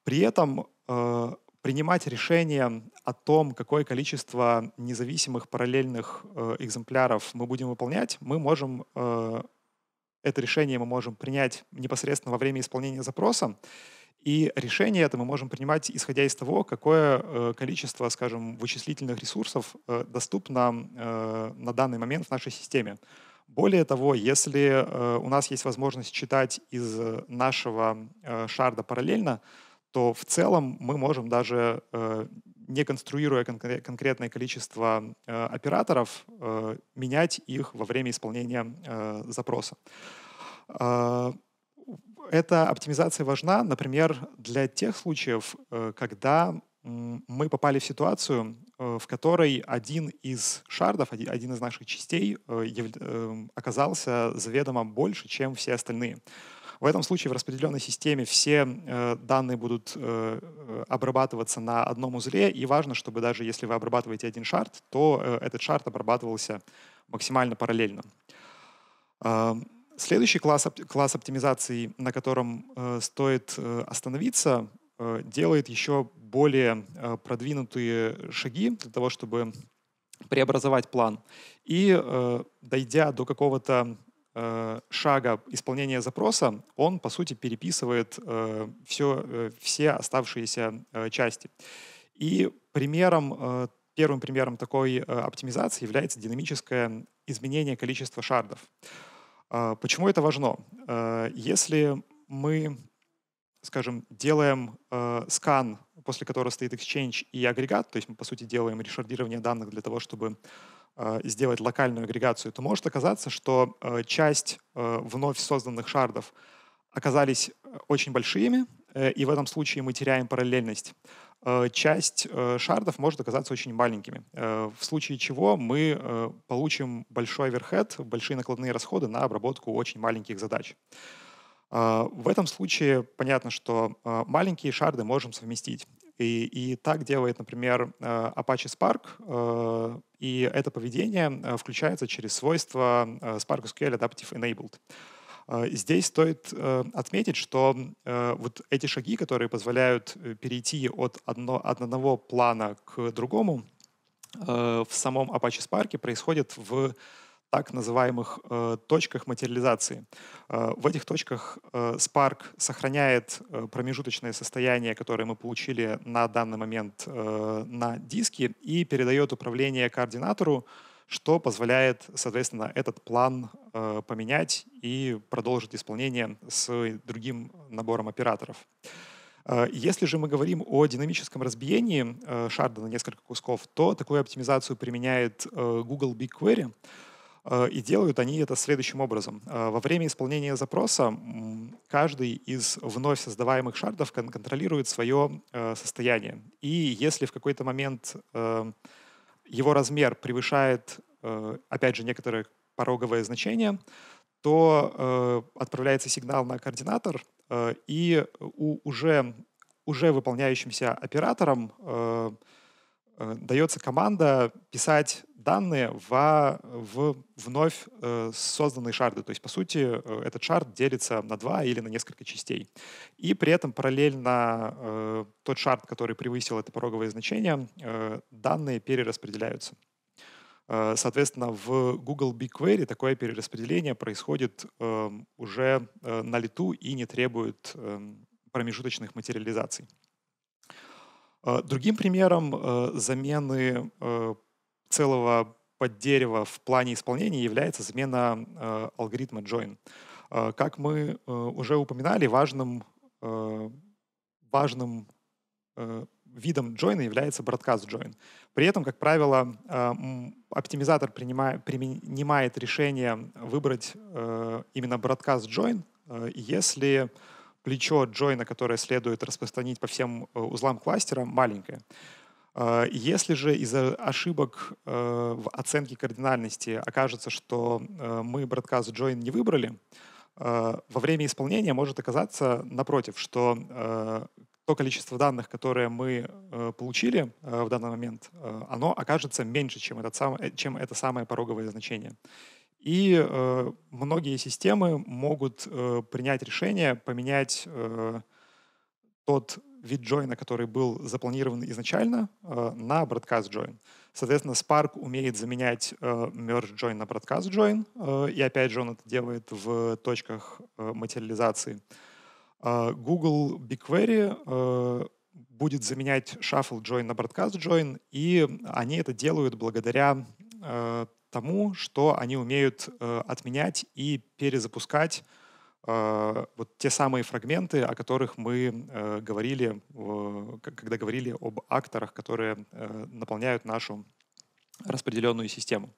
При этом э, принимать решение о том, какое количество независимых параллельных э, экземпляров мы будем выполнять, мы можем э, это решение мы можем принять непосредственно во время исполнения запроса. И решение это мы можем принимать, исходя из того, какое э, количество, скажем, вычислительных ресурсов э, доступно э, на данный момент в нашей системе. Более того, если у нас есть возможность читать из нашего шарда параллельно, то в целом мы можем даже не конструируя конкретное количество операторов, менять их во время исполнения запроса эта оптимизация важна, например, для тех случаев, э, когда мы попали в ситуацию, э, в которой один из шардов, один из наших частей э, оказался заведомо больше, чем все остальные. В этом случае в распределенной системе все данные будут обрабатываться на одном узле, и важно, чтобы даже если вы обрабатываете один шард, то этот шард обрабатывался максимально параллельно. Эм, Следующий класс, класс оптимизации, на котором э, стоит э, остановиться, э, делает еще более э, продвинутые шаги для того, чтобы преобразовать план. И э, дойдя до какого-то э, шага исполнения запроса, он, по сути, переписывает э, все, э, все оставшиеся э, части. И примером э, Первым примером такой э, оптимизации является динамическое изменение количества шардов. А, почему это важно? А, если мы, скажем, делаем а, скан, после которого стоит Exchange и агрегат, то есть мы, по сути, делаем решардирование данных для того, чтобы сделать локальную агрегацию, то может оказаться, что часть вновь созданных шардов оказались очень большими, э, и в этом случае мы теряем параллельность. Э, часть э, шардов может оказаться очень маленькими, э, в случае чего мы получим большой верхед, большие накладные расходы на обработку очень маленьких задач. В этом случае понятно, что маленькие шарды можем совместить. И, и так делает, например, Apache Spark, и это поведение включается через свойство Spark SQL Adaptive Enabled. Э, здесь стоит э, отметить, что э, вот эти шаги, которые позволяют перейти от, одного плана к другому, в самом Apache Spark происходят в так называемых точках материализации. в этих точках Spark сохраняет промежуточное состояние, которое мы получили на данный момент на диске, и передает управление координатору, что позволяет, соответственно, этот план э, поменять и продолжить исполнение с другим набором операторов. Э, если же мы говорим о динамическом разбиении э, шарда на несколько кусков, то такую оптимизацию применяет э, Google BigQuery. Э, и делают они это следующим образом. Э, во время исполнения запроса каждый из вновь создаваемых шардов контролирует свое состояние. И если в какой-то момент его размер превышает, э, опять же, некоторое пороговое значение, то э, отправляется сигнал на координатор, э, и у уже, уже выполняющимся оператором дается команда писать данные в, в вновь э, созданные шарды. То есть, по сути, э, этот шард делится на два или на несколько частей. И при этом параллельно э, тот шард, который превысил это пороговое значение, э, данные перераспределяются. соответственно, в Google BigQuery такое перераспределение происходит уже на лету и не требует промежуточных материализаций. Другим примером замены целого под дерево в плане исполнения является замена э, алгоритма join. Э, как мы э, уже упоминали, важным, э, важным видом join является broadcast join. При этом, как правило, оптимизатор принимает, принимает решение выбрать именно broadcast join, если плечо джойна, которое следует распространить по всем узлам кластера, маленькое. А, если же из-за ошибок э, в оценке кардинальности окажется, что э, мы Broadcast Join не выбрали, э, во время исполнения может оказаться, напротив, что то количество данных, которое мы получили в данный момент, оно окажется меньше, чем, этот сам, чем это самое пороговое значение. И э, многие системы могут э, принять решение поменять э, тот вид джойна, который был запланирован изначально, э, на broadcast join. Соответственно, Spark умеет заменять э, merge join на broadcast join, э, и опять же он это делает в точках материализации. Google BigQuery будет заменять shuffle join на broadcast join, и они это делают благодаря тому, что они умеют отменять и перезапускать а, вот те самые фрагменты, о которых мы э, говорили, э, когда говорили об акторах, которые э, наполняют нашу распределенную систему.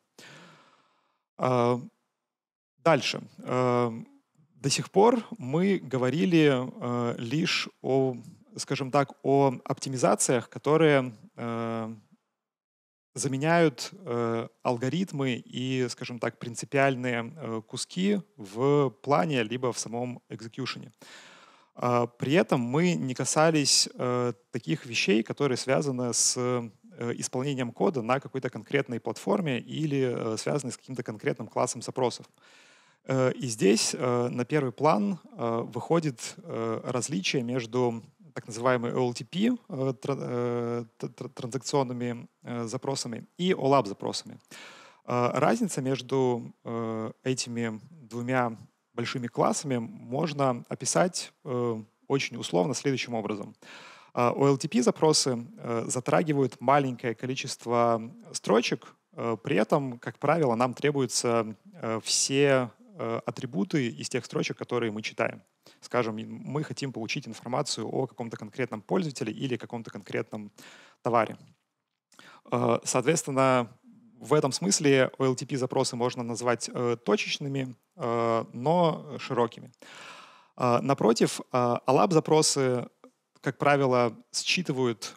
А, дальше. А, до сих пор мы говорили э, лишь о, скажем так, о оптимизациях, которые э, заменяют э, алгоритмы и, скажем так, принципиальные э, куски в плане либо в самом экзекьюшене. А, при этом мы не касались э, таких вещей, которые связаны с э, исполнением кода на какой-то конкретной платформе или э, связаны с каким-то конкретным классом запросов. Э, и здесь э, на первый план э, выходит э, различие между так называемыми OLTP, э, э, транзакционными э, запросами, и OLAP-запросами. А разница между этими двумя большими классами можно описать очень условно следующим образом. OLTP-запросы затрагивают маленькое количество строчек, при этом, как правило, нам требуются все Э, атрибуты из тех строчек, которые мы читаем. Скажем, мы хотим получить информацию о каком-то конкретном пользователе или каком-то конкретном товаре. Э, соответственно, в этом смысле OLTP-запросы можно назвать э, точечными, но широкими. Напротив, ALAB-запросы, а как правило, считывают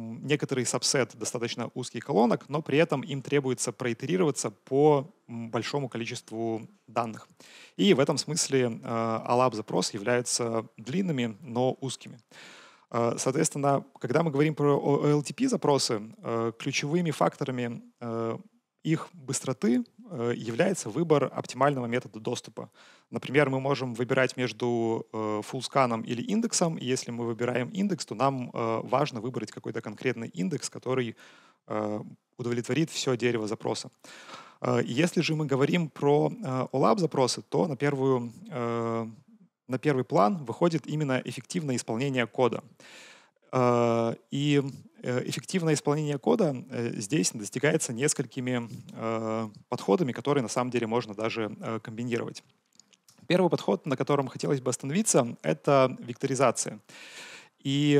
некоторый сабсет достаточно узких колонок, но при этом им требуется проитерироваться по большому количеству данных. И в этом смысле ALAB-запрос э, являются длинными, но узкими. Э, соответственно, когда мы говорим про OLTP-запросы, э, ключевыми факторами их быстроты Э, является выбор оптимального метода доступа. Например, мы можем выбирать между фуллсканом э, или индексом. И если мы выбираем индекс, то нам э, важно выбрать какой-то конкретный индекс, который удовлетворит все дерево запроса. Если же мы говорим про OLAP запросы, то на, первую, на первый план выходит именно эффективное исполнение кода. И Э, эффективное исполнение кода э, здесь достигается несколькими э, подходами, которые на самом деле можно даже комбинировать. Первый подход, на котором хотелось бы остановиться, это векторизация. И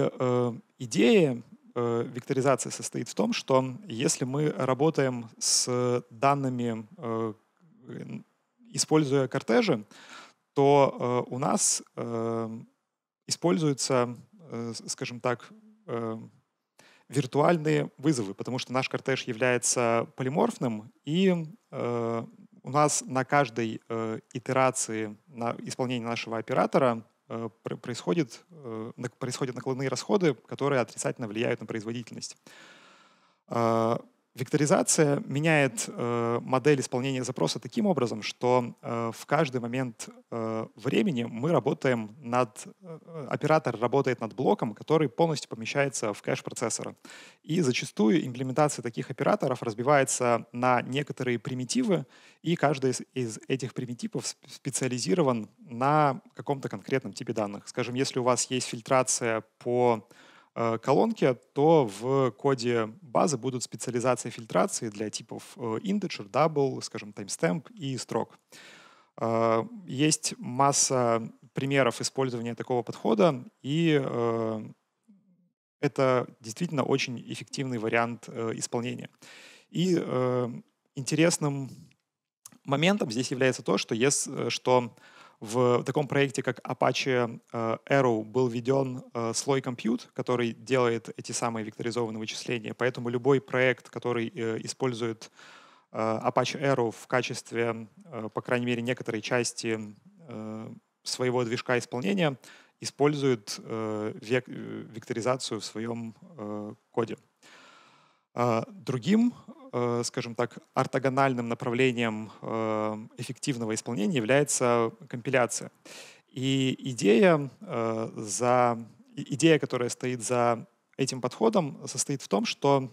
идея векторизации состоит в том, что если мы работаем с данными, используя кортежи, то у нас используется, скажем так, виртуальные вызовы, потому что наш кортеж является полиморфным, и э, у нас на каждой э, итерации на исполнения нашего оператора э, происходит, э, происходят накладные расходы, которые отрицательно влияют на производительность. Э, Векторизация меняет э, модель исполнения запроса таким образом, что э, в каждый момент э, времени мы работаем над... Э, оператор работает над блоком, который полностью помещается в кэш процессора. И зачастую имплементация таких операторов разбивается на некоторые примитивы, и каждый из, из этих примитивов специализирован на каком-то конкретном типе данных. Скажем, если у вас есть фильтрация по Э, колонки, то в коде базы будут специализации фильтрации для типов э, integer, double, скажем, timestamp и строк. Э, есть масса примеров использования такого подхода, и это действительно очень эффективный вариант исполнения. И интересным моментом здесь является то, что, yes, что в таком проекте, как Apache э, Arrow, был введен э, слой compute, который делает эти самые векторизованные вычисления. Поэтому любой проект, который э, использует Apache Arrow в качестве, по крайней мере, некоторой части своего движка исполнения, использует векторизацию в своем коде. Другим Э, скажем так, ортогональным направлением э, эффективного исполнения является компиляция. И идея, э, за, идея, которая стоит за этим подходом, состоит в том, что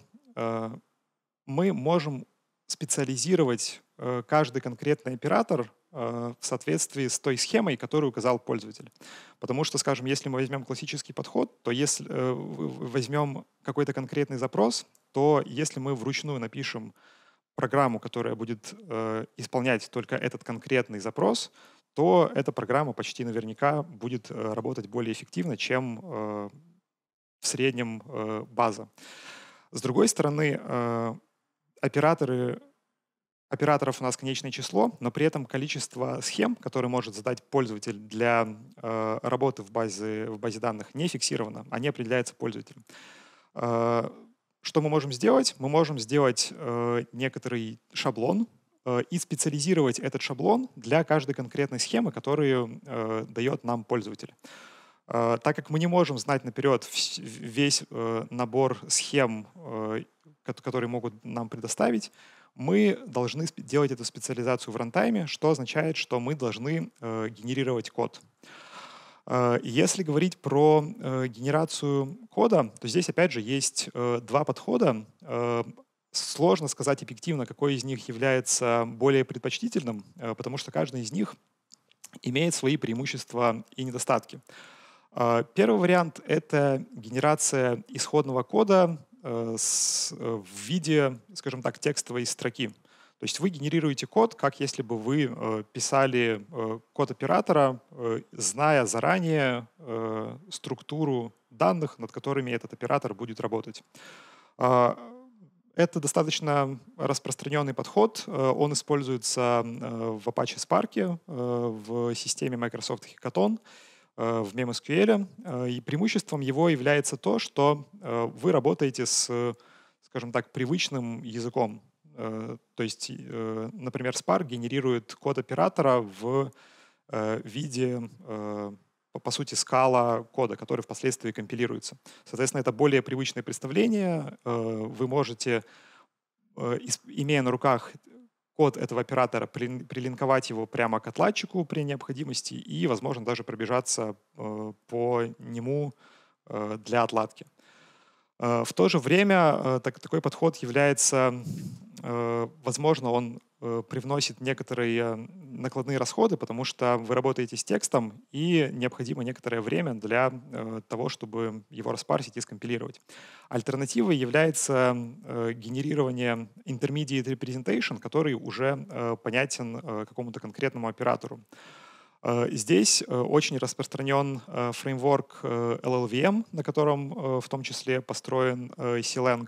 мы можем специализировать каждый конкретный оператор в соответствии с той схемой, которую указал пользователь. Потому что, скажем, если мы возьмем классический подход, то если возьмем какой-то конкретный запрос, то если мы вручную напишем программу, которая будет э, исполнять только этот конкретный запрос, то эта программа почти наверняка будет э, работать более эффективно, чем э, в среднем э, база. С другой стороны, э, операторы операторов у нас конечное число, но при этом количество схем, которые может задать пользователь для э, работы в базе, в базе данных, не фиксировано, они определяются пользователем. Э, что мы можем сделать? Мы можем сделать э, некоторый шаблон э, и специализировать этот шаблон для каждой конкретной схемы, которую э, дает нам пользователь. Э, так как мы не можем знать наперед весь э, набор схем, э, которые могут нам предоставить, мы должны делать эту специализацию в рантайме, что означает, что мы должны э, генерировать код. Э, если говорить про э, генерацию кода, то здесь, опять же, есть э, два подхода. Сложно сказать объективно, какой из них является более предпочтительным, потому что каждый из них имеет свои преимущества и недостатки. Первый вариант — это генерация исходного кода в виде, скажем так, текстовой строки — то есть вы генерируете код, как если бы вы э, писали э, код оператора, э, зная заранее структуру данных, над которыми этот оператор будет работать. А, это достаточно распространенный подход. Он используется в Apache Spark, в системе Microsoft Hackathon, в MemSQL. И преимуществом его является то, что вы работаете с, скажем так, привычным языком. Э, то есть, э, например, Spark генерирует код оператора в э, виде, по сути, скала кода, который впоследствии компилируется. Соответственно, это более привычное представление. Вы можете, имея на руках код этого оператора, прилинковать его прямо к отладчику при необходимости и, возможно, даже пробежаться по нему для отладки. В то же время так, такой подход является Э, возможно, он э, привносит некоторые накладные расходы, потому что вы работаете с текстом, и необходимо некоторое время для э, того, чтобы его распарсить и скомпилировать. Альтернативой является генерирование intermediate representation, который уже понятен какому-то конкретному оператору. Здесь очень распространен фреймворк LLVM, на котором в том числе построен C-Lang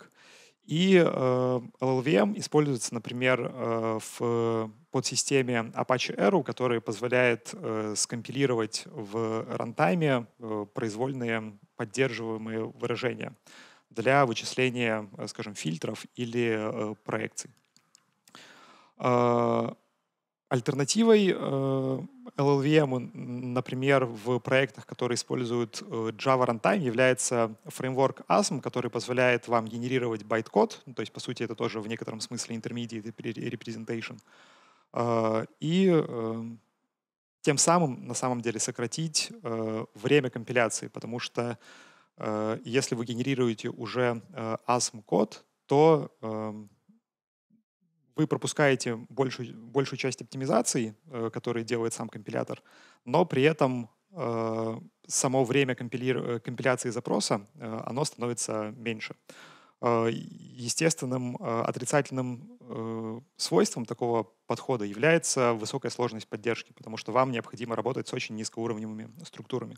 и э, LLVM используется, например, э, в подсистеме Apache Arrow, которая позволяет э, скомпилировать в рантайме э, произвольные поддерживаемые выражения для вычисления, э, скажем, фильтров или э, проекций. Э, альтернативой э, LLVM, например, в проектах, которые используют э, Java Runtime, является фреймворк ASM, который позволяет вам генерировать байт-код, ну, то есть, по сути, это тоже в некотором смысле intermediate representation, а, и эм, тем самым, на самом деле, сократить э, время компиляции, потому что э, если вы генерируете уже ASM-код, то эм, вы пропускаете большую, большую часть оптимизации, э, которые делает сам компилятор, но при этом э, само время компилир, э, компиляции запроса, э, оно становится меньше. Э, естественным э, отрицательным э, свойством такого подхода является высокая сложность поддержки, потому что вам необходимо работать с очень низкоуровневыми структурами.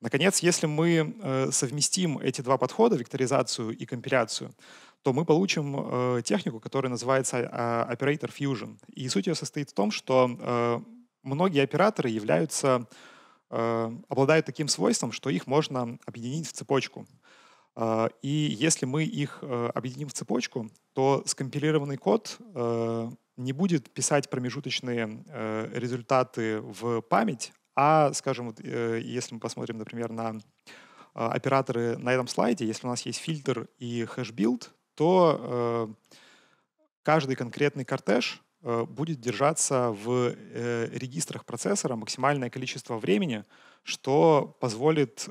Наконец, если мы э, совместим эти два подхода, векторизацию и компиляцию, то мы получим э, технику, которая называется э, Operator Fusion. И суть ее состоит в том, что э, многие операторы являются, э, обладают таким свойством, что их можно объединить в цепочку. Э, и если мы их э, объединим в цепочку, то скомпилированный код э, не будет писать промежуточные э, результаты в память, а, скажем, вот, э, если мы посмотрим, например, на э, операторы на этом слайде, если у нас есть фильтр и хэш-билд, то э, каждый конкретный кортеж э, будет держаться в э, регистрах процессора максимальное количество времени, что позволит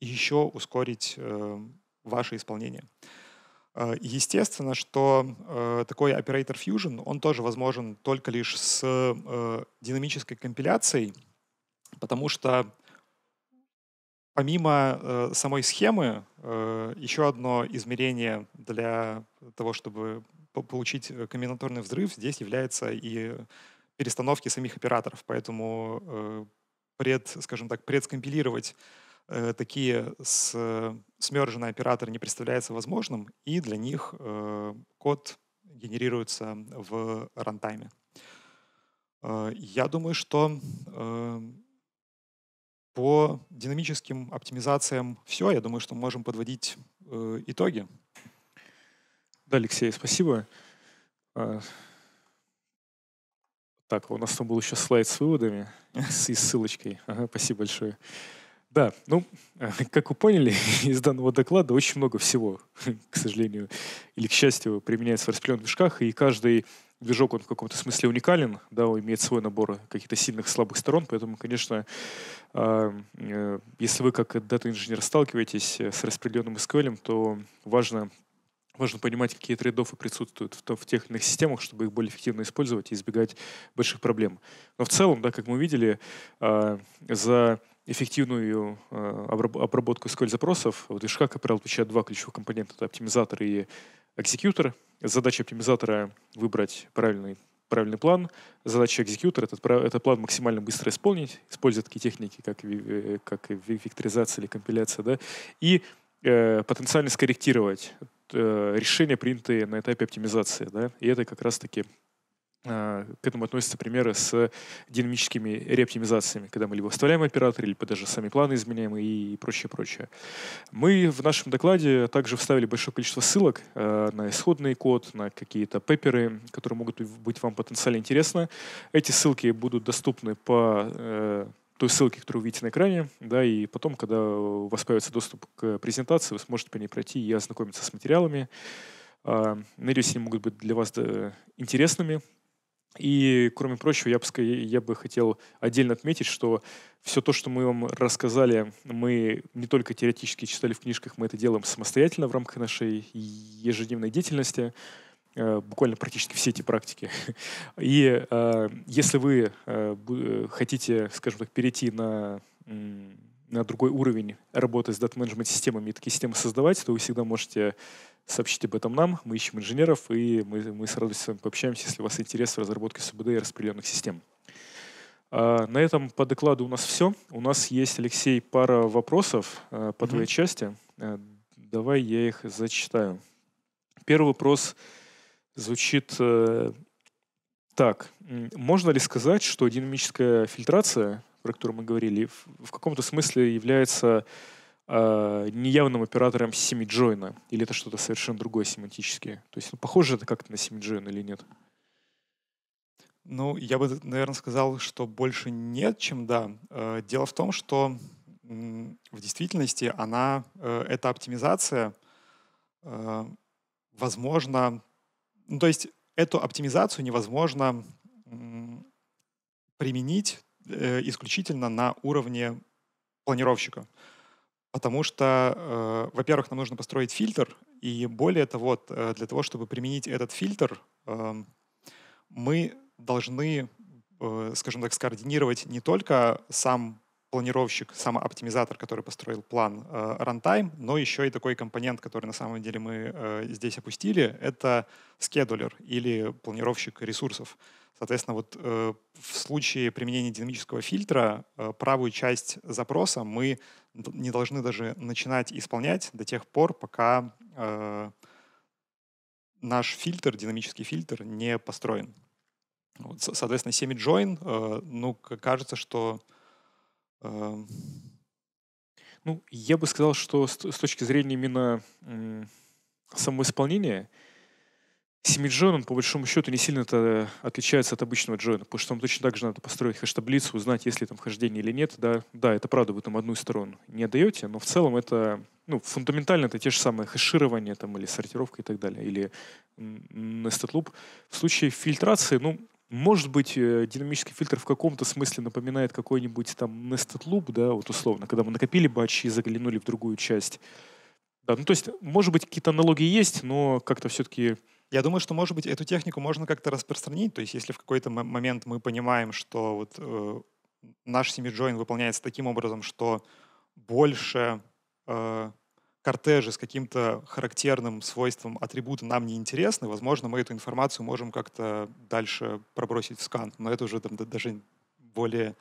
еще ускорить ваше исполнение. Естественно, что э, такой Operator Fusion, он тоже возможен только лишь с э, динамической компиляцией, потому что Помимо э, самой схемы, э, еще одно измерение для того, чтобы получить э, комбинаторный взрыв, здесь является и перестановки самих операторов. Поэтому э, пред, скажем так, предскомпилировать э, такие с, э, смерженные операторы не представляется возможным, и для них э, код генерируется в рантайме. Э, я думаю, что э, по динамическим оптимизациям все. Я думаю, что мы можем подводить э, итоги. Да, Алексей, спасибо. А, так, у нас там был еще слайд с выводами и ссылочкой. Ага, спасибо большое. Да, ну, как вы поняли из данного доклада, очень много всего, к сожалению или к счастью, применяется в распределенных движках, и каждый движок, он в каком-то смысле уникален, да, он имеет свой набор каких-то сильных и слабых сторон, поэтому, конечно, а, э, если вы как дата-инженер сталкиваетесь э, с распределенным SQL, то важно Важно понимать, какие трейдофы присутствуют в, в тех или иных системах, чтобы их более эффективно использовать и избегать больших проблем. Но в целом, да, как мы видели, э, за эффективную э, обработку SQL-запросов, вот Ишка, как правило, отвечает два ключевых компонента. Это оптимизатор и экзекьютор. Задача оптимизатора — выбрать правильный правильный план. Задача экзекьютора этот, этот план максимально быстро исполнить, используя такие техники, как, э, как векторизация или компиляция, да, и э, потенциально скорректировать э, решения, принятые на этапе оптимизации. Да, и это как раз-таки а, к этому относятся примеры с динамическими реоптимизациями, когда мы либо вставляем оператор, либо даже сами планы изменяем и прочее, прочее. Мы в нашем докладе также вставили большое количество ссылок а, на исходный код, на какие-то пепперы, которые могут быть вам потенциально интересны. Эти ссылки будут доступны по э, той ссылке, которую вы видите на экране, да, и потом, когда у вас появится доступ к презентации, вы сможете по ней пройти и ознакомиться с материалами. А, надеюсь, они могут быть для вас интересными, и, кроме прочего, я бы, я бы хотел отдельно отметить, что все то, что мы вам рассказали, мы не только теоретически читали в книжках, мы это делаем самостоятельно в рамках нашей ежедневной деятельности, э, буквально практически все эти практики. И э, если вы э, хотите, скажем так, перейти на на другой уровень работы с дат менеджмент системами и такие системы создавать, то вы всегда можете сообщите об этом нам. Мы ищем инженеров, и мы, мы с радостью с вами пообщаемся, если у вас интерес в разработке СУБД и распределенных систем. А, на этом по докладу у нас все. У нас есть, Алексей, пара вопросов а, по mm-hmm. твоей части. А, давай я их зачитаю. Первый вопрос звучит э, так. Можно ли сказать, что динамическая фильтрация, про которую мы говорили, в, в каком-то смысле является Э, неявным оператором семиджойна? Или это что-то совершенно другое семантически? То есть ну, похоже это как-то на семиджойн или нет? Ну, я бы, наверное, сказал, что больше нет, чем да. Э, дело в том, что в действительности она, э, эта оптимизация, возможно, ну, то есть эту оптимизацию невозможно применить исключительно на уровне планировщика. Потому что, э, во-первых, нам нужно построить фильтр, и более того, э, для того, чтобы применить этот фильтр, эм, мы должны, э, скажем так, скоординировать не только сам планировщик, сам оптимизатор, который построил план runtime, но еще и такой компонент, который на самом деле мы здесь опустили, это скедулер или планировщик ресурсов. Соответственно, вот в случае применения динамического фильтра правую часть запроса мы не должны даже начинать исполнять до тех пор, пока э, наш фильтр, динамический фильтр, не построен. Вот, соответственно, 7 join, э, ну, кажется, что... Э... Ну, я бы сказал, что с, с точки зрения именно самоисполнения, Семиджойн, он по большому счету не сильно-то э, отличается от обычного джойна, потому что там точно так же надо построить хэш-таблицу, узнать, есть ли там хождение или нет. Да, да это правда, вы там одну сторону не отдаете, но в целом это ну, фундаментально это те же самые хэширование там, или сортировка и так далее, или nested loop. В случае фильтрации, ну, может быть, э, динамический фильтр в каком-то смысле напоминает какой-нибудь там nested loop, да, вот условно, когда мы накопили батчи и заглянули в другую часть. Да, ну, то есть, может быть, какие-то аналогии есть, но как-то все-таки я думаю, что, может быть, эту технику можно как-то распространить. То есть, если в какой-то момент мы понимаем, что вот, э, наш семиджойн выполняется таким образом, что больше э, кортежи с каким-то характерным свойством атрибута нам не интересны, возможно, мы эту информацию можем как-то дальше пробросить в скан. Но это уже там, даже более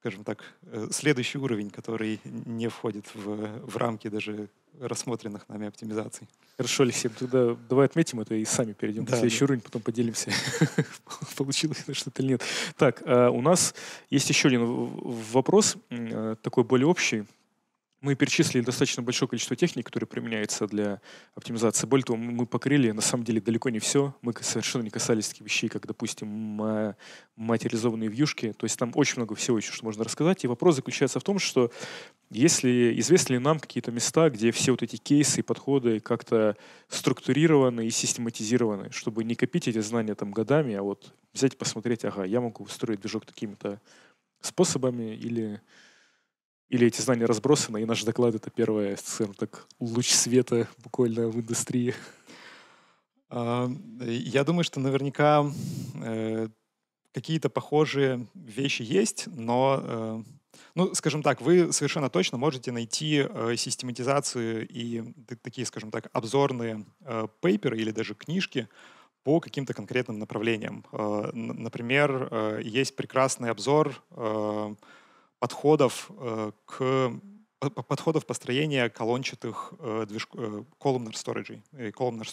скажем так, э, следующий уровень, который не входит в, в рамки даже рассмотренных нами оптимизаций. Хорошо, Алексей, тогда давай отметим это и сами перейдем да, на следующий да. уровень, потом поделимся, получилось что-то или нет. Так, э, у нас есть еще один вопрос, э, такой более общий мы перечислили достаточно большое количество техник, которые применяются для оптимизации. Более того, мы покрыли, на самом деле, далеко не все. Мы совершенно не касались таких вещей, как, допустим, материализованные вьюшки. То есть там очень много всего еще, что можно рассказать. И вопрос заключается в том, что если известны ли нам какие-то места, где все вот эти кейсы и подходы как-то структурированы и систематизированы, чтобы не копить эти знания там годами, а вот взять и посмотреть, ага, я могу строить движок такими-то способами или или эти знания разбросаны, и наш доклад — это первая сцена так, луч света буквально в индустрии. А, я думаю, что наверняка э, какие-то похожие вещи есть, но, э, ну, скажем так, вы совершенно точно можете найти э, систематизацию и такие, скажем так, обзорные пейперы или даже книжки, по каким-то конкретным направлениям. Например, есть прекрасный обзор подходов э, к подходов построения колончатых э, движ... Э, columnar storage, columnar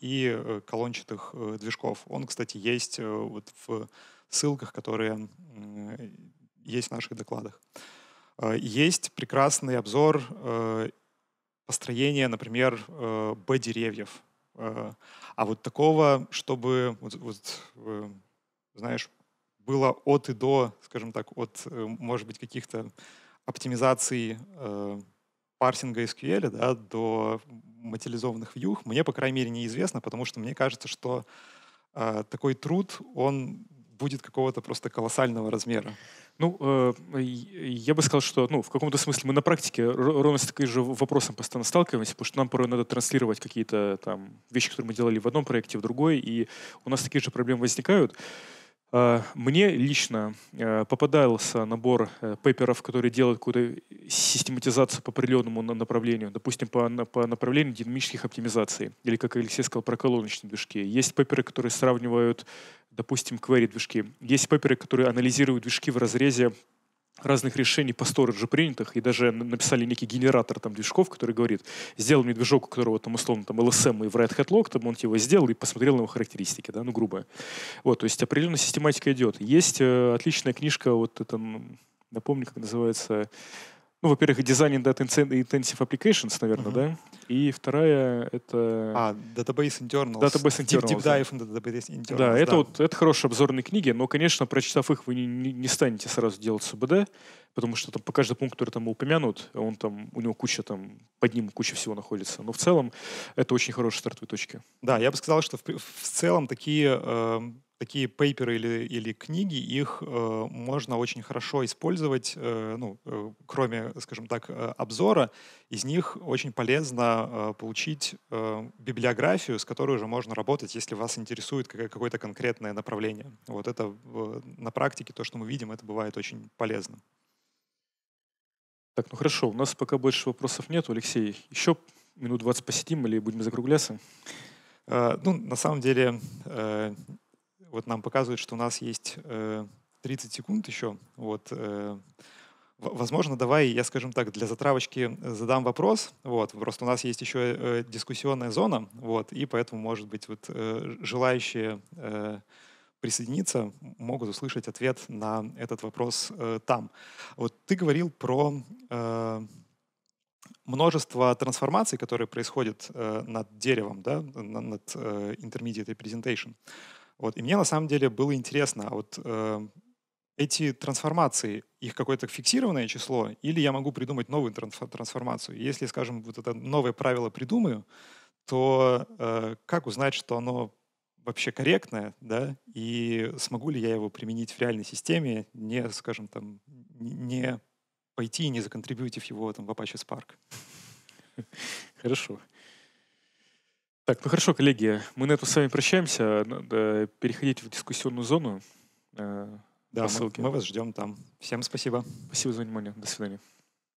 и колончатых движков. Он, кстати, есть вот в ссылках, которые есть в наших докладах. Есть прекрасный обзор построения, например, B-деревьев. А вот такого, чтобы, вот, вот, знаешь, было от и до, скажем так, от, э, может быть, каких-то оптимизаций э, парсинга SQL да, до материализованных вьюх, мне, по крайней мере, неизвестно, потому что мне кажется, что э, такой труд, он будет какого-то просто колоссального размера. Ну, э, я бы сказал, что ну, в каком-то смысле мы на практике ровно с таким же вопросом постоянно сталкиваемся, потому что нам порой надо транслировать какие-то там вещи, которые мы делали в одном проекте, в другой, и у нас такие же проблемы возникают. А, мне лично э, попадался набор э, пейперов, которые делают какую-то систематизацию по определенному направлению, допустим, по, по направлению динамических оптимизаций, или, как Алексей сказал, про колоночные движки. Есть пейперы, которые сравнивают, допустим, query движки. Есть пейперы, которые анализируют движки в разрезе разных решений по сторожу принятых, и даже написали некий генератор там движков, который говорит, сделал мне движок, у которого там условно там LSM и в Red Hat Log, там он его сделал и посмотрел на его характеристики, да, ну грубо. Вот, то есть определенная систематика идет. Есть э, отличная книжка, вот это, напомню, как называется, ну, во-первых, Designing Data Intensive Applications, наверное, uh-huh. да? И вторая — это... А, Database Internals. Database Internals. Deep, deep Dive да. into Database Internals. Да, да, это, вот, это хорошие обзорные книги, но, конечно, прочитав их, вы не, не, станете сразу делать СУБД, потому что там по каждому пункту, который там упомянут, он там, у него куча там, под ним куча всего находится. Но в целом это очень хорошие стартовые точки. Да, я бы сказал, что в, в целом такие э, такие пейперы или, или книги, их э, можно очень хорошо использовать, э, ну, э, кроме, скажем так, э, обзора, из них очень полезно э, получить э, библиографию, с которой уже можно работать, если вас интересует какое-то конкретное направление. Вот это э, на практике, то, что мы видим, это бывает очень полезно. Так, ну хорошо, у нас пока больше вопросов нет. Алексей, еще минут 20 посетим или будем закругляться? Э, ну, на самом деле, э, вот нам показывает, что у нас есть 30 э, секунд еще. Вот, э, Возможно, давай я, скажем так, для затравочки задам вопрос. Вот, просто у нас есть еще э, дискуссионная зона, вот, и поэтому, может быть, вот, э, желающие э, присоединиться могут услышать ответ на этот вопрос э, там. Вот ты говорил про э, множество трансформаций, которые происходят э, над деревом, да, над э, intermediate representation. Вот, и мне на самом деле было интересно, а вот э, эти трансформации, их какое-то фиксированное число, или я могу придумать новую трансформацию? Если, скажем, вот это новое правило придумаю, то э, как узнать, что оно вообще корректное, да, и смогу ли я его применить в реальной системе, не, скажем, там, не пойти и не законтрибьютив его там, в Apache Spark? Хорошо. Так, ну хорошо, коллеги, мы на этом с вами прощаемся. Надо переходить в дискуссионную зону. Э, да, мы, мы вас ждем там. Всем спасибо. Спасибо за внимание. До свидания.